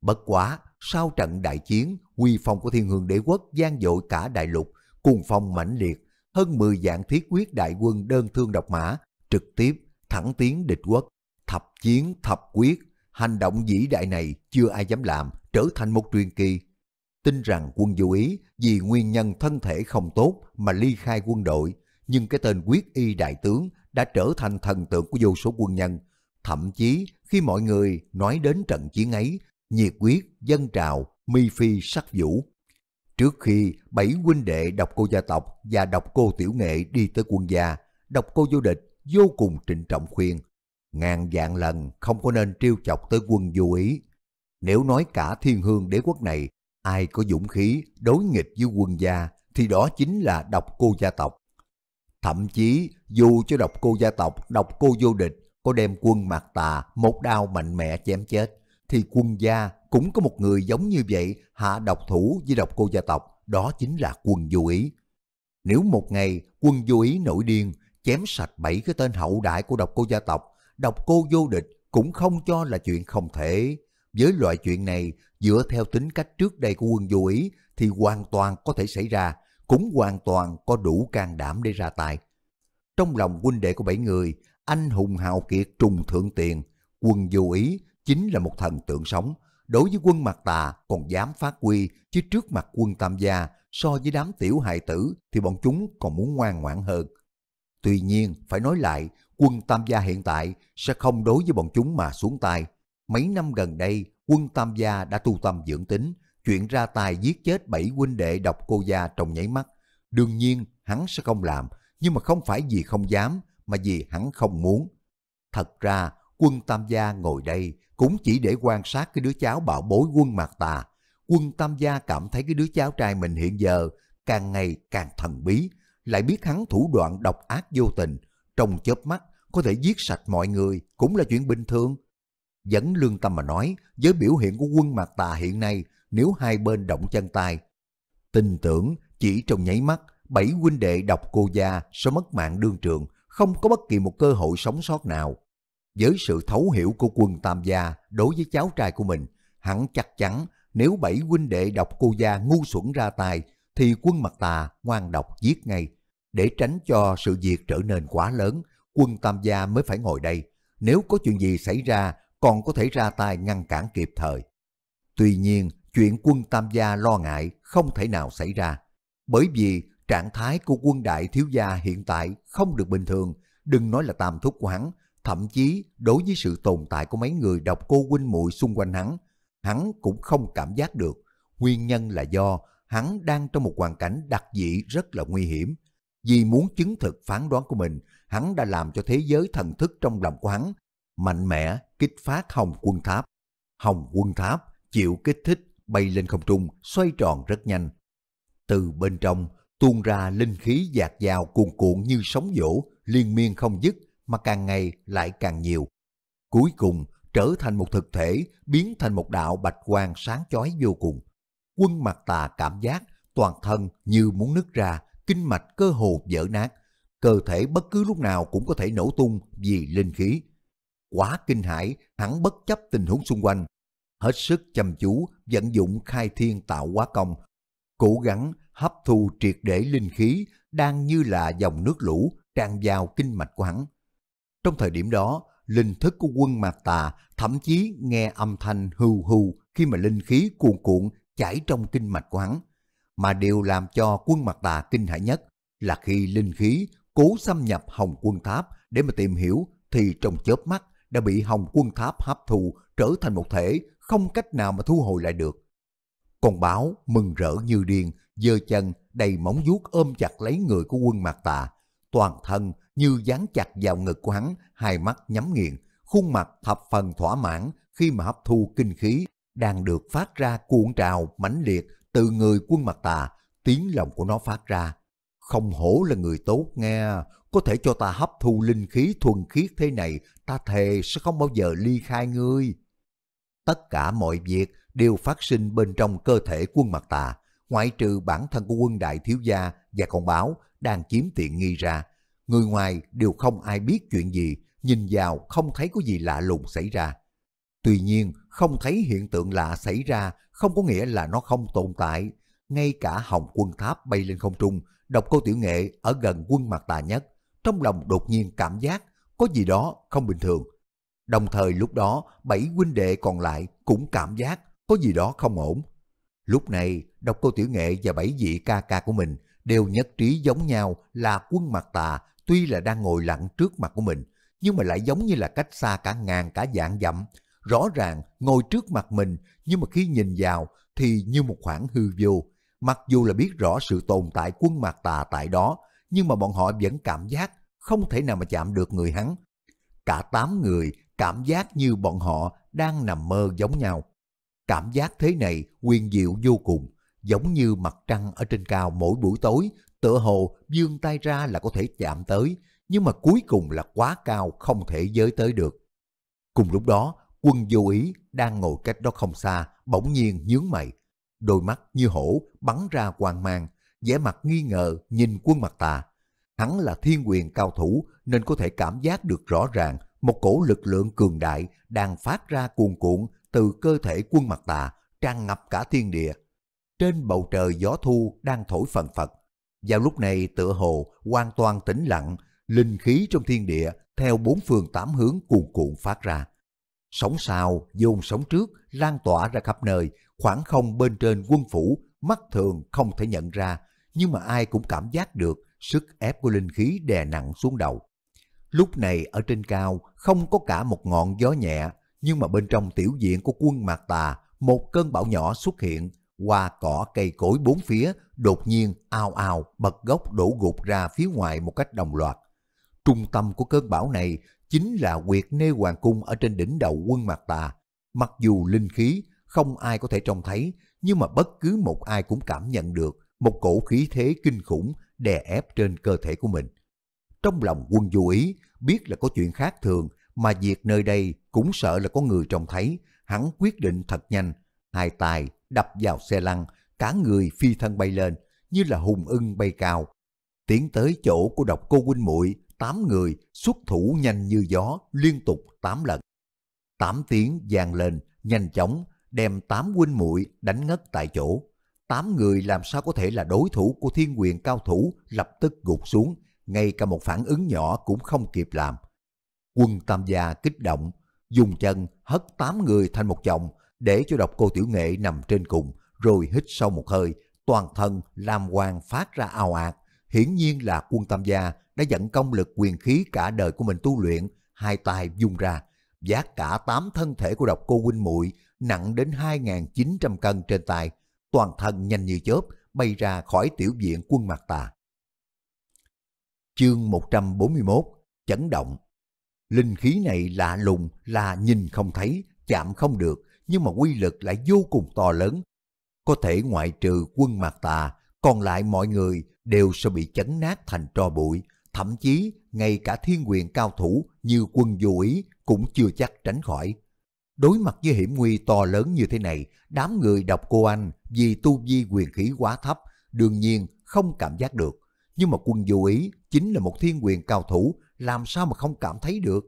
Bất quá, sau trận đại chiến, quy phong của thiên hương đế quốc gian dội cả đại lục, cùng phong mãnh liệt, hơn 10 dạng thiết quyết đại quân đơn thương độc mã, trực tiếp thẳng tiến địch quốc, thập chiến thập quyết, hành động vĩ đại này chưa ai dám làm, trở thành một truyền kỳ tin rằng quân du ý vì nguyên nhân thân thể không tốt mà ly khai quân đội, nhưng cái tên quyết y đại tướng đã trở thành thần tượng của vô số quân nhân. Thậm chí khi mọi người nói đến trận chiến ấy, nhiệt quyết, dân trào, mi phi sắc vũ. Trước khi bảy huynh đệ đọc cô gia tộc và đọc cô tiểu nghệ đi tới quân gia, đọc cô vô địch vô cùng trịnh trọng khuyên. Ngàn vạn lần không có nên trêu chọc tới quân vô ý. Nếu nói cả thiên hương đế quốc này Ai có dũng khí đối nghịch với quân gia thì đó chính là độc cô gia tộc. Thậm chí dù cho độc cô gia tộc, độc cô vô địch có đem quân mạc tà một đao mạnh mẽ chém chết thì quân gia cũng có một người giống như vậy hạ độc thủ với độc cô gia tộc, đó chính là quân vô ý. Nếu một ngày quân vô ý nổi điên, chém sạch bảy cái tên hậu đại của độc cô gia tộc, độc cô vô địch cũng không cho là chuyện không thể. Với loại chuyện này, dựa theo tính cách trước đây của quân vô ý thì hoàn toàn có thể xảy ra, cũng hoàn toàn có đủ can đảm để ra tay. Trong lòng huynh đệ của bảy người, anh hùng hào kiệt trùng thượng tiền, quân vô ý chính là một thần tượng sống. Đối với quân mặt tà còn dám phát huy, chứ trước mặt quân tam gia so với đám tiểu hài tử thì bọn chúng còn muốn ngoan ngoãn hơn. Tuy nhiên, phải nói lại, quân tam gia hiện tại sẽ không đối với bọn chúng mà xuống tay, mấy năm gần đây quân Tam Gia đã tu tâm dưỡng tính, chuyện ra tài giết chết bảy huynh đệ độc cô gia trong nháy mắt. Đương nhiên hắn sẽ không làm, nhưng mà không phải vì không dám, mà vì hắn không muốn. Thật ra, quân Tam Gia ngồi đây cũng chỉ để quan sát cái đứa cháu bảo bối quân Mạc Tà. Quân Tam Gia cảm thấy cái đứa cháu trai mình hiện giờ càng ngày càng thần bí, lại biết hắn thủ đoạn độc ác vô tình, trong chớp mắt có thể giết sạch mọi người cũng là chuyện bình thường. Dẫn lương tâm mà nói, với biểu hiện của quân mặt tà hiện nay, nếu hai bên động chân tay, tình tưởng chỉ trong nháy mắt, bảy huynh đệ độc cô gia sẽ mất mạng đương trường, không có bất kỳ một cơ hội sống sót nào. Với sự thấu hiểu của quân Tam gia đối với cháu trai của mình, hẳn chắc chắn nếu bảy huynh đệ độc cô gia ngu xuẩn ra tay, thì quân mặt tà ngoan độc giết ngay. Để tránh cho sự việc trở nên quá lớn, quân Tam gia mới phải ngồi đây. Nếu có chuyện gì xảy ra, còn có thể ra tay ngăn cản kịp thời. Tuy nhiên, chuyện quân Tam Gia lo ngại không thể nào xảy ra, bởi vì trạng thái của quân đại thiếu gia hiện tại không được bình thường, đừng nói là tam thúc của hắn, thậm chí đối với sự tồn tại của mấy người độc cô huynh muội xung quanh hắn, hắn cũng không cảm giác được. Nguyên nhân là do hắn đang trong một hoàn cảnh đặc dị rất là nguy hiểm. Vì muốn chứng thực phán đoán của mình, hắn đã làm cho thế giới thần thức trong lòng của hắn mạnh mẽ kích phát hồng quân tháp. Hồng quân tháp chịu kích thích bay lên không trung, xoay tròn rất nhanh. Từ bên trong tuôn ra linh khí dạt dào cuồn cuộn như sóng vỗ, liên miên không dứt mà càng ngày lại càng nhiều. Cuối cùng trở thành một thực thể, biến thành một đạo bạch quang sáng chói vô cùng. Quân mặt tà cảm giác toàn thân như muốn nứt ra, kinh mạch cơ hồ vỡ nát. Cơ thể bất cứ lúc nào cũng có thể nổ tung vì linh khí quá kinh hãi hắn bất chấp tình huống xung quanh hết sức chăm chú vận dụng khai thiên tạo hóa công cố gắng hấp thu triệt để linh khí đang như là dòng nước lũ tràn vào kinh mạch của hắn trong thời điểm đó linh thức của quân mạc tà thậm chí nghe âm thanh hưu hưu khi mà linh khí cuồn cuộn chảy trong kinh mạch của hắn mà điều làm cho quân mạc tà kinh hãi nhất là khi linh khí cố xâm nhập hồng quân tháp để mà tìm hiểu thì trong chớp mắt đã bị Hồng Quân Tháp hấp thụ trở thành một thể không cách nào mà thu hồi lại được. Con báo mừng rỡ như điên, giơ chân đầy móng vuốt ôm chặt lấy người của quân mặt tà, toàn thân như dán chặt vào ngực của hắn, hai mắt nhắm nghiền, khuôn mặt thập phần thỏa mãn khi mà hấp thu kinh khí đang được phát ra cuộn trào mãnh liệt từ người quân mặt tà, tiếng lòng của nó phát ra. Không hổ là người tốt nghe, có thể cho ta hấp thu linh khí thuần khiết thế này, ta thề sẽ không bao giờ ly khai ngươi. Tất cả mọi việc đều phát sinh bên trong cơ thể quân mặt tà, ngoại trừ bản thân của quân đại thiếu gia và con báo đang chiếm tiện nghi ra. Người ngoài đều không ai biết chuyện gì, nhìn vào không thấy có gì lạ lùng xảy ra. Tuy nhiên, không thấy hiện tượng lạ xảy ra không có nghĩa là nó không tồn tại. Ngay cả hồng quân tháp bay lên không trung, độc cô tiểu nghệ ở gần quân mặt tà nhất, trong lòng đột nhiên cảm giác có gì đó không bình thường. Đồng thời lúc đó, bảy huynh đệ còn lại cũng cảm giác có gì đó không ổn. Lúc này, độc cô Tiểu Nghệ và bảy vị ca ca của mình đều nhất trí giống nhau là quân mặt tà tuy là đang ngồi lặng trước mặt của mình, nhưng mà lại giống như là cách xa cả ngàn cả dạng dặm. Rõ ràng ngồi trước mặt mình, nhưng mà khi nhìn vào thì như một khoảng hư vô. Mặc dù là biết rõ sự tồn tại quân mặt tà tại đó, nhưng mà bọn họ vẫn cảm giác không thể nào mà chạm được người hắn. Cả tám người cảm giác như bọn họ đang nằm mơ giống nhau. Cảm giác thế này quyền diệu vô cùng, giống như mặt trăng ở trên cao mỗi buổi tối, tựa hồ vươn tay ra là có thể chạm tới, nhưng mà cuối cùng là quá cao không thể giới tới được. Cùng lúc đó, quân vô ý đang ngồi cách đó không xa, bỗng nhiên nhướng mày. Đôi mắt như hổ bắn ra quang mang, vẻ mặt nghi ngờ nhìn quân mặt tà. Hắn là thiên quyền cao thủ nên có thể cảm giác được rõ ràng một cổ lực lượng cường đại đang phát ra cuồn cuộn từ cơ thể quân mặt tà tràn ngập cả thiên địa. Trên bầu trời gió thu đang thổi phần phật. Vào lúc này tựa hồ hoàn toàn tĩnh lặng, linh khí trong thiên địa theo bốn phương tám hướng cuồn cuộn phát ra. Sóng sao dồn sóng trước lan tỏa ra khắp nơi, khoảng không bên trên quân phủ mắt thường không thể nhận ra nhưng mà ai cũng cảm giác được sức ép của linh khí đè nặng xuống đầu. Lúc này ở trên cao không có cả một ngọn gió nhẹ, nhưng mà bên trong tiểu diện của quân Mạc Tà, một cơn bão nhỏ xuất hiện, qua cỏ cây cối bốn phía, đột nhiên ao ao bật gốc đổ gục ra phía ngoài một cách đồng loạt. Trung tâm của cơn bão này chính là quyệt nê hoàng cung ở trên đỉnh đầu quân Mạc Tà. Mặc dù linh khí không ai có thể trông thấy, nhưng mà bất cứ một ai cũng cảm nhận được một cổ khí thế kinh khủng đè ép trên cơ thể của mình. Trong lòng quân du ý, biết là có chuyện khác thường, mà việc nơi đây cũng sợ là có người trông thấy, hắn quyết định thật nhanh, hai tài đập vào xe lăn, cả người phi thân bay lên, như là hùng ưng bay cao. Tiến tới chỗ của độc cô huynh muội tám người xuất thủ nhanh như gió, liên tục tám lần. Tám tiếng vang lên, nhanh chóng, đem tám huynh muội đánh ngất tại chỗ tám người làm sao có thể là đối thủ của thiên quyền cao thủ lập tức gục xuống, ngay cả một phản ứng nhỏ cũng không kịp làm. Quân Tam Gia kích động, dùng chân hất tám người thành một chồng để cho độc cô Tiểu Nghệ nằm trên cùng, rồi hít sâu một hơi, toàn thân làm quang phát ra ào ạt. Hiển nhiên là quân Tam Gia đã dẫn công lực quyền khí cả đời của mình tu luyện, hai tay dung ra, giác cả tám thân thể của độc cô huynh muội nặng đến 2.900 cân trên tay, toàn thân nhanh như chớp bay ra khỏi tiểu viện quân mặt tà. Chương 141 Chấn động Linh khí này lạ lùng là nhìn không thấy, chạm không được, nhưng mà quy lực lại vô cùng to lớn. Có thể ngoại trừ quân mặt tà, còn lại mọi người đều sẽ bị chấn nát thành tro bụi, thậm chí ngay cả thiên quyền cao thủ như quân vô ý cũng chưa chắc tránh khỏi. Đối mặt với hiểm nguy to lớn như thế này, đám người đọc cô anh vì tu vi quyền khí quá thấp, đương nhiên không cảm giác được. Nhưng mà quân vô ý chính là một thiên quyền cao thủ, làm sao mà không cảm thấy được.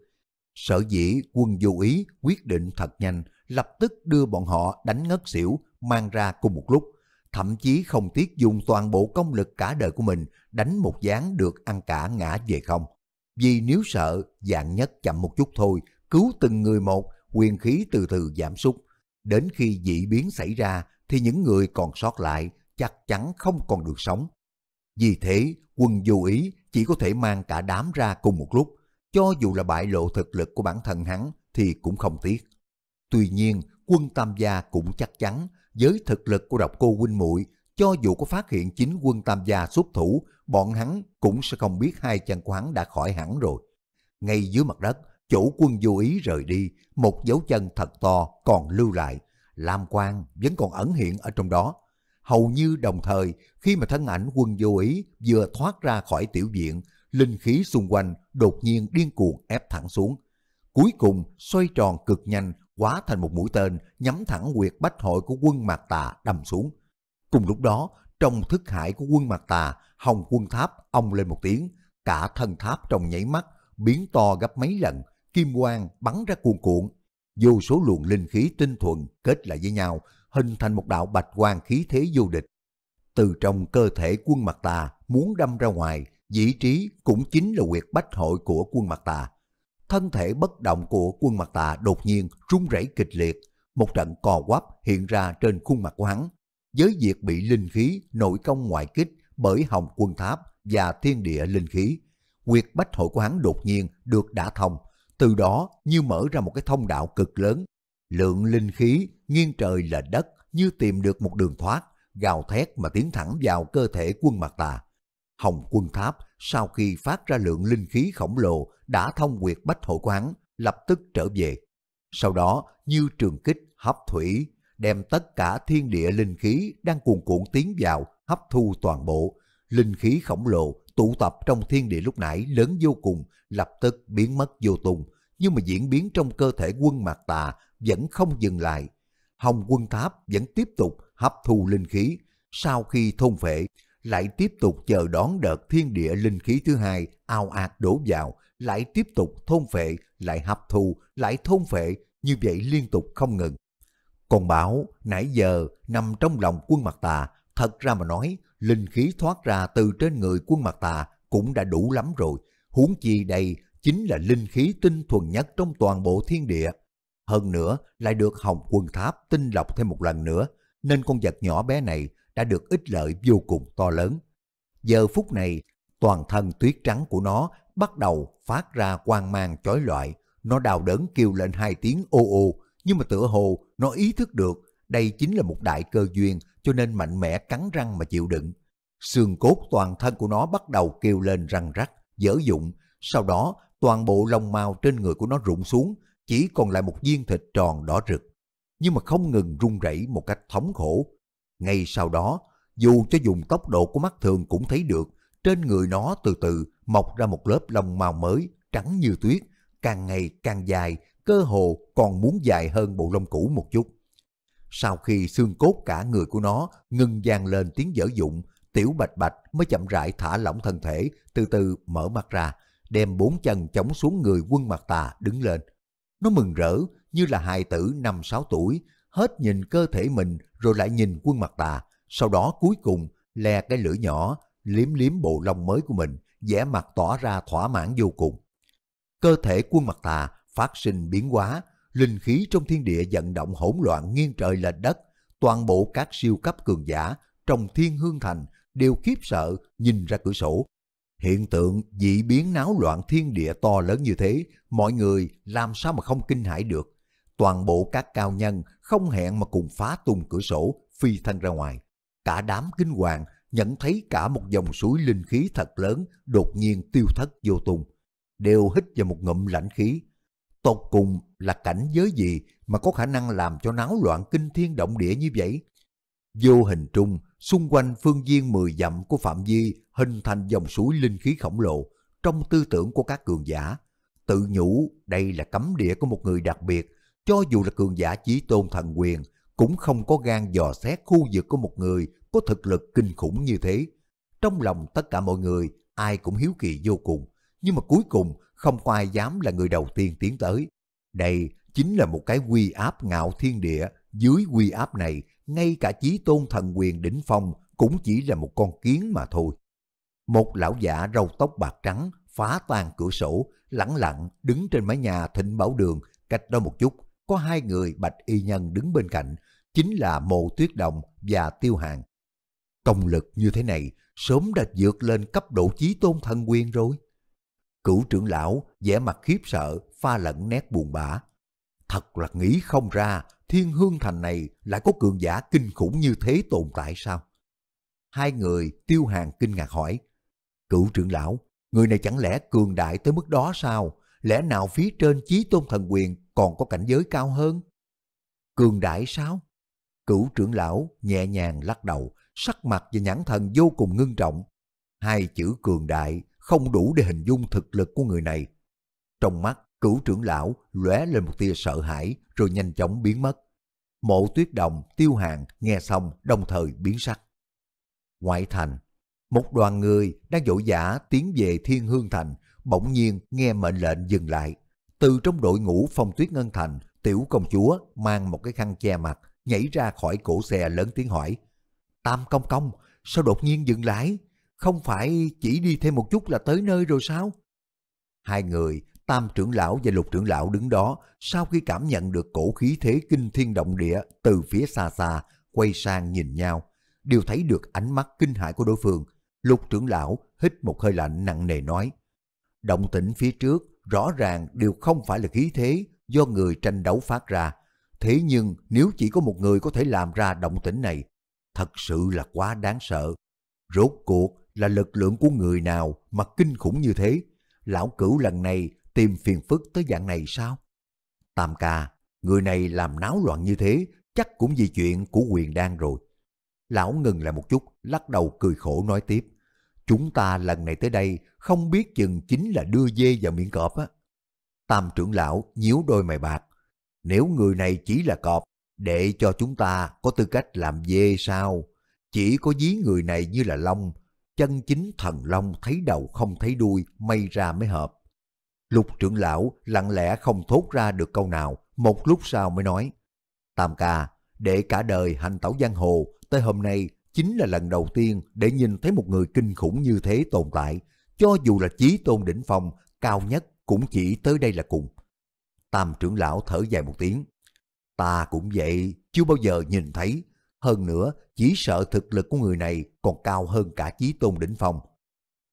Sở dĩ quân vô ý quyết định thật nhanh, lập tức đưa bọn họ đánh ngất xỉu, mang ra cùng một lúc. Thậm chí không tiếc dùng toàn bộ công lực cả đời của mình đánh một gián được ăn cả ngã về không. Vì nếu sợ, dạng nhất chậm một chút thôi, cứu từng người một quyền khí từ từ giảm sút. Đến khi dị biến xảy ra thì những người còn sót lại chắc chắn không còn được sống. Vì thế, quân vô ý chỉ có thể mang cả đám ra cùng một lúc, cho dù là bại lộ thực lực của bản thân hắn thì cũng không tiếc. Tuy nhiên, quân Tam Gia cũng chắc chắn với thực lực của độc cô huynh muội cho dù có phát hiện chính quân Tam Gia xuất thủ, bọn hắn cũng sẽ không biết hai chân của hắn đã khỏi hẳn rồi. Ngay dưới mặt đất, chủ quân vô ý rời đi, một dấu chân thật to còn lưu lại, Lam Quang vẫn còn ẩn hiện ở trong đó. Hầu như đồng thời, khi mà thân ảnh quân vô ý vừa thoát ra khỏi tiểu viện, linh khí xung quanh đột nhiên điên cuồng ép thẳng xuống. Cuối cùng xoay tròn cực nhanh, quá thành một mũi tên nhắm thẳng quyệt bách hội của quân Mạc Tà đâm xuống. Cùng lúc đó, trong thức hải của quân Mạc Tà, hồng quân tháp ông lên một tiếng, cả thân tháp trong nháy mắt biến to gấp mấy lần, kim quang bắn ra cuồn cuộn, vô số luồng linh khí tinh thuần kết lại với nhau, hình thành một đạo bạch quang khí thế vô địch. Từ trong cơ thể quân mặt tà muốn đâm ra ngoài, vị trí cũng chính là quyệt bách hội của quân mặt tà. Thân thể bất động của quân mặt tà đột nhiên rung rẩy kịch liệt, một trận cò quắp hiện ra trên khuôn mặt của hắn. Với việc bị linh khí nội công ngoại kích bởi hồng quân tháp và thiên địa linh khí, quyệt bách hội của hắn đột nhiên được đả thông, từ đó như mở ra một cái thông đạo cực lớn. Lượng linh khí nghiêng trời lệch đất như tìm được một đường thoát, gào thét mà tiến thẳng vào cơ thể quân mặt tà. Hồng quân tháp sau khi phát ra lượng linh khí khổng lồ đã thông quyệt bách hội quán, lập tức trở về. Sau đó như trường kích hấp thủy, đem tất cả thiên địa linh khí đang cuồn cuộn tiến vào hấp thu toàn bộ, linh khí khổng lồ tụ tập trong thiên địa lúc nãy lớn vô cùng, lập tức biến mất vô tung, nhưng mà diễn biến trong cơ thể quân mạc tà vẫn không dừng lại. Hồng quân tháp vẫn tiếp tục hấp thu linh khí, sau khi thôn phệ, lại tiếp tục chờ đón đợt thiên địa linh khí thứ hai ao ạt đổ vào, lại tiếp tục thôn phệ, lại hấp thu, lại thôn phệ, như vậy liên tục không ngừng. Còn bảo nãy giờ nằm trong lòng quân mặt tà Thật ra mà nói, linh khí thoát ra từ trên người quân mặt tà cũng đã đủ lắm rồi. Huống chi đây chính là linh khí tinh thuần nhất trong toàn bộ thiên địa. Hơn nữa, lại được hồng quân tháp tinh lọc thêm một lần nữa, nên con vật nhỏ bé này đã được ích lợi vô cùng to lớn. Giờ phút này, toàn thân tuyết trắng của nó bắt đầu phát ra quang mang chói loại. Nó đào đớn kêu lên hai tiếng ô ô, nhưng mà tựa hồ nó ý thức được đây chính là một đại cơ duyên cho nên mạnh mẽ cắn răng mà chịu đựng. Xương cốt toàn thân của nó bắt đầu kêu lên răng rắc, dở dụng, sau đó toàn bộ lông mao trên người của nó rụng xuống, chỉ còn lại một viên thịt tròn đỏ rực, nhưng mà không ngừng run rẩy một cách thống khổ. Ngay sau đó, dù cho dùng tốc độ của mắt thường cũng thấy được, trên người nó từ từ mọc ra một lớp lông mao mới, trắng như tuyết, càng ngày càng dài, cơ hồ còn muốn dài hơn bộ lông cũ một chút. Sau khi xương cốt cả người của nó ngưng vang lên tiếng dở dụng, tiểu bạch bạch mới chậm rãi thả lỏng thân thể, từ từ mở mắt ra, đem bốn chân chống xuống người quân mặt tà đứng lên. Nó mừng rỡ như là hài tử năm sáu tuổi, hết nhìn cơ thể mình rồi lại nhìn quân mặt tà, sau đó cuối cùng le cái lưỡi nhỏ, liếm liếm bộ lông mới của mình, vẻ mặt tỏ ra thỏa mãn vô cùng. Cơ thể quân mặt tà phát sinh biến hóa, linh khí trong thiên địa vận động hỗn loạn nghiêng trời lệch đất, toàn bộ các siêu cấp cường giả trong thiên hương thành đều khiếp sợ nhìn ra cửa sổ. Hiện tượng dị biến náo loạn thiên địa to lớn như thế, mọi người làm sao mà không kinh hãi được. Toàn bộ các cao nhân không hẹn mà cùng phá tung cửa sổ, phi thân ra ngoài. Cả đám kinh hoàng nhận thấy cả một dòng suối linh khí thật lớn đột nhiên tiêu thất vô tung. Đều hít vào một ngụm lãnh khí, Tột cùng là cảnh giới gì mà có khả năng làm cho náo loạn kinh thiên động địa như vậy? Vô hình trung, xung quanh phương viên mười dặm của Phạm di hình thành dòng suối linh khí khổng lồ trong tư tưởng của các cường giả. Tự nhủ đây là cấm địa của một người đặc biệt, cho dù là cường giả chí tôn thần quyền, cũng không có gan dò xét khu vực của một người có thực lực kinh khủng như thế. Trong lòng tất cả mọi người, ai cũng hiếu kỳ vô cùng, nhưng mà cuối cùng không có ai dám là người đầu tiên tiến tới. Đây chính là một cái quy áp ngạo thiên địa, dưới quy áp này, ngay cả chí tôn thần quyền đỉnh phong cũng chỉ là một con kiến mà thôi. Một lão giả râu tóc bạc trắng phá tan cửa sổ, lẳng lặng đứng trên mái nhà thịnh bảo đường, cách đó một chút, có hai người bạch y nhân đứng bên cạnh, chính là mộ tuyết đồng và tiêu hàng. Công lực như thế này sớm đã vượt lên cấp độ chí tôn thần quyền rồi. Cửu trưởng lão vẻ mặt khiếp sợ, pha lẫn nét buồn bã. Thật là nghĩ không ra, thiên hương thành này lại có cường giả kinh khủng như thế tồn tại sao? Hai người tiêu hàng kinh ngạc hỏi. Cửu trưởng lão, người này chẳng lẽ cường đại tới mức đó sao? Lẽ nào phía trên chí tôn thần quyền còn có cảnh giới cao hơn? Cường đại sao? Cửu trưởng lão nhẹ nhàng lắc đầu, sắc mặt và nhãn thần vô cùng ngưng trọng. Hai chữ cường đại không đủ để hình dung thực lực của người này. Trong mắt, cửu trưởng lão lóe lên một tia sợ hãi rồi nhanh chóng biến mất. Mộ tuyết đồng, tiêu hàng nghe xong đồng thời biến sắc. Ngoại thành, một đoàn người đang dỗ dã tiến về Thiên Hương Thành, bỗng nhiên nghe mệnh lệnh dừng lại. Từ trong đội ngũ phong tuyết ngân thành, tiểu công chúa mang một cái khăn che mặt, nhảy ra khỏi cổ xe lớn tiếng hỏi. Tam công công, sao đột nhiên dừng lại? không phải chỉ đi thêm một chút là tới nơi rồi sao? Hai người, tam trưởng lão và lục trưởng lão đứng đó, sau khi cảm nhận được cổ khí thế kinh thiên động địa từ phía xa xa, quay sang nhìn nhau, đều thấy được ánh mắt kinh hãi của đối phương. Lục trưởng lão hít một hơi lạnh nặng nề nói, động tĩnh phía trước rõ ràng đều không phải là khí thế do người tranh đấu phát ra, thế nhưng nếu chỉ có một người có thể làm ra động tĩnh này, thật sự là quá đáng sợ. Rốt cuộc là lực lượng của người nào mà kinh khủng như thế? Lão cửu lần này tìm phiền phức tới dạng này sao? Tam ca, người này làm náo loạn như thế chắc cũng vì chuyện của quyền đan rồi. Lão ngừng lại một chút, lắc đầu cười khổ nói tiếp. Chúng ta lần này tới đây không biết chừng chính là đưa dê vào miệng cọp á. Tam trưởng lão nhíu đôi mày bạc. Nếu người này chỉ là cọp, để cho chúng ta có tư cách làm dê sao? Chỉ có dí người này như là long chân chính thần long thấy đầu không thấy đuôi, mây ra mới hợp. Lục trưởng lão lặng lẽ không thốt ra được câu nào, một lúc sau mới nói. Tam ca, để cả đời hành tẩu giang hồ, tới hôm nay chính là lần đầu tiên để nhìn thấy một người kinh khủng như thế tồn tại, cho dù là chí tôn đỉnh phong, cao nhất cũng chỉ tới đây là cùng. Tam trưởng lão thở dài một tiếng. Ta cũng vậy, chưa bao giờ nhìn thấy hơn nữa, chỉ sợ thực lực của người này còn cao hơn cả Chí Tôn Đỉnh Phong.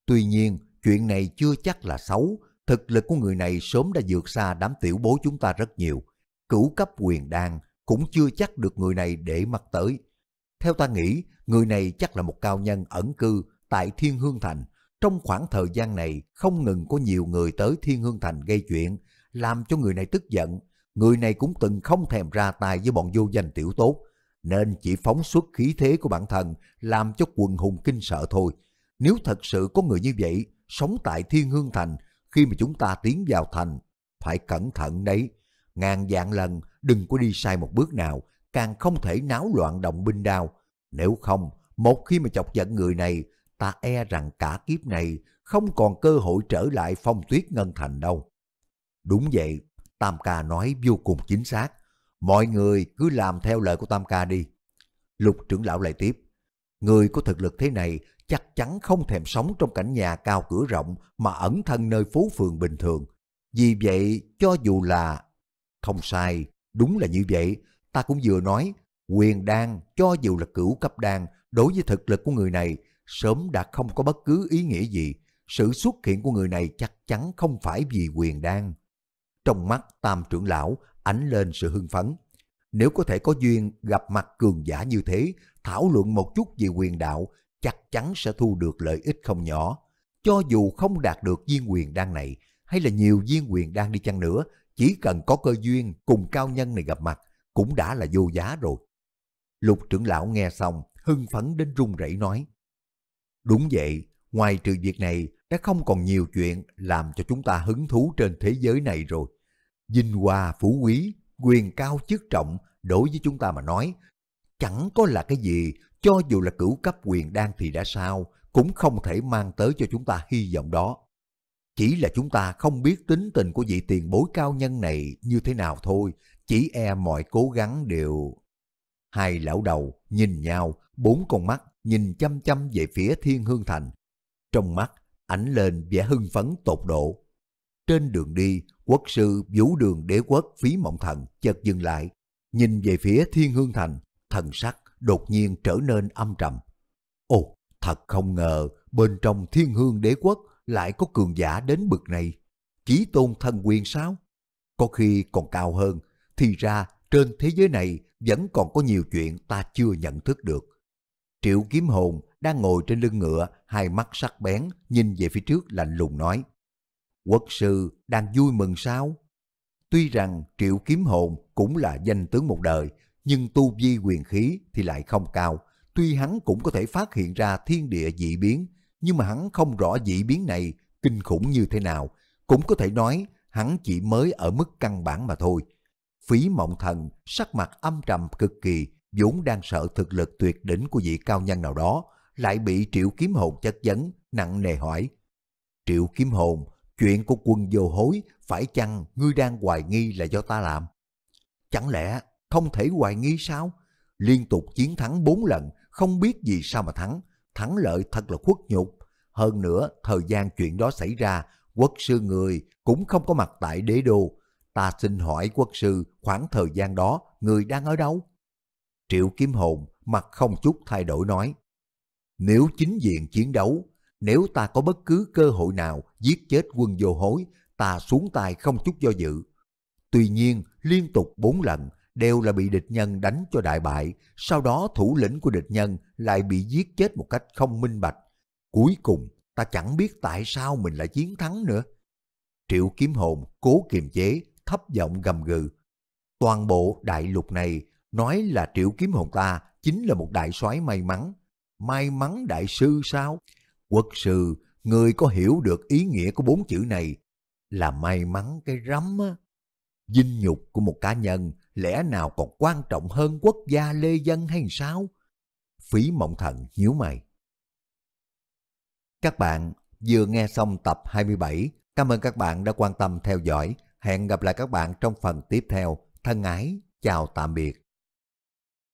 Tuy nhiên, chuyện này chưa chắc là xấu, thực lực của người này sớm đã vượt xa đám tiểu bố chúng ta rất nhiều. Cửu cấp quyền đan cũng chưa chắc được người này để mắt tới. Theo ta nghĩ, người này chắc là một cao nhân ẩn cư tại Thiên Hương Thành. Trong khoảng thời gian này, không ngừng có nhiều người tới Thiên Hương Thành gây chuyện, làm cho người này tức giận. Người này cũng từng không thèm ra tay với bọn vô danh tiểu tốt, nên chỉ phóng xuất khí thế của bản thân làm cho quần hùng kinh sợ thôi. Nếu thật sự có người như vậy sống tại Thiên Hương Thành khi mà chúng ta tiến vào thành, phải cẩn thận đấy. Ngàn dạng lần đừng có đi sai một bước nào, càng không thể náo loạn động binh đao. Nếu không, một khi mà chọc giận người này, ta e rằng cả kiếp này không còn cơ hội trở lại phong tuyết ngân thành đâu. Đúng vậy, Tam ca nói vô cùng chính xác mọi người cứ làm theo lời của Tam Ca đi. Lục trưởng lão lại tiếp, người có thực lực thế này chắc chắn không thèm sống trong cảnh nhà cao cửa rộng mà ẩn thân nơi phố phường bình thường. Vì vậy, cho dù là... Không sai, đúng là như vậy, ta cũng vừa nói, quyền đan cho dù là cửu cấp đan đối với thực lực của người này sớm đã không có bất cứ ý nghĩa gì. Sự xuất hiện của người này chắc chắn không phải vì quyền đan. Trong mắt tam trưởng lão ánh lên sự hưng phấn. Nếu có thể có duyên gặp mặt cường giả như thế, thảo luận một chút về quyền đạo, chắc chắn sẽ thu được lợi ích không nhỏ. Cho dù không đạt được viên quyền đan này, hay là nhiều viên quyền đan đi chăng nữa, chỉ cần có cơ duyên cùng cao nhân này gặp mặt, cũng đã là vô giá rồi. Lục trưởng lão nghe xong, hưng phấn đến run rẩy nói. Đúng vậy, ngoài trừ việc này, đã không còn nhiều chuyện làm cho chúng ta hứng thú trên thế giới này rồi. Vinh hoa phú quý, quyền cao chức trọng đối với chúng ta mà nói, chẳng có là cái gì cho dù là cửu cấp quyền đan thì đã sao, cũng không thể mang tới cho chúng ta hy vọng đó. Chỉ là chúng ta không biết tính tình của vị tiền bối cao nhân này như thế nào thôi, chỉ e mọi cố gắng đều... Hai lão đầu nhìn nhau, bốn con mắt nhìn chăm chăm về phía thiên hương thành. Trong mắt, ảnh lên vẻ hưng phấn tột độ. Trên đường đi, Quốc sư vũ đường đế quốc phí mộng thần chợt dừng lại, nhìn về phía thiên hương thành, thần sắc đột nhiên trở nên âm trầm. Ồ, thật không ngờ bên trong thiên hương đế quốc lại có cường giả đến bực này. Chí tôn thân quyền sao? Có khi còn cao hơn, thì ra trên thế giới này vẫn còn có nhiều chuyện ta chưa nhận thức được. Triệu kiếm hồn đang ngồi trên lưng ngựa, hai mắt sắc bén, nhìn về phía trước lạnh lùng nói. Quốc sư đang vui mừng sao? Tuy rằng triệu kiếm hồn cũng là danh tướng một đời, nhưng tu vi quyền khí thì lại không cao. Tuy hắn cũng có thể phát hiện ra thiên địa dị biến, nhưng mà hắn không rõ dị biến này kinh khủng như thế nào. Cũng có thể nói hắn chỉ mới ở mức căn bản mà thôi. Phí mộng thần, sắc mặt âm trầm cực kỳ, vốn đang sợ thực lực tuyệt đỉnh của vị cao nhân nào đó, lại bị triệu kiếm hồn chất vấn, nặng nề hỏi. Triệu kiếm hồn Chuyện của quân vô hối phải chăng ngươi đang hoài nghi là do ta làm? Chẳng lẽ không thể hoài nghi sao? Liên tục chiến thắng bốn lần, không biết gì sao mà thắng. Thắng lợi thật là khuất nhục. Hơn nữa, thời gian chuyện đó xảy ra, quốc sư người cũng không có mặt tại đế đô. Ta xin hỏi quốc sư khoảng thời gian đó, người đang ở đâu? Triệu Kiếm Hồn mặt không chút thay đổi nói. Nếu chính diện chiến đấu, nếu ta có bất cứ cơ hội nào giết chết quân vô hối, ta xuống tay không chút do dự. Tuy nhiên, liên tục bốn lần đều là bị địch nhân đánh cho đại bại, sau đó thủ lĩnh của địch nhân lại bị giết chết một cách không minh bạch. Cuối cùng, ta chẳng biết tại sao mình lại chiến thắng nữa. Triệu kiếm hồn cố kiềm chế, thấp giọng gầm gừ. Toàn bộ đại lục này nói là triệu kiếm hồn ta chính là một đại soái may mắn. May mắn đại sư sao? Quốc sư, người có hiểu được ý nghĩa của bốn chữ này là may mắn cái rắm á. Dinh nhục của một cá nhân lẽ nào còn quan trọng hơn quốc gia lê dân hay sao? Phí mộng thần nhíu mày. Các bạn vừa nghe xong tập 27. Cảm ơn các bạn đã quan tâm theo dõi. Hẹn gặp lại các bạn trong phần tiếp theo. Thân ái, chào tạm biệt.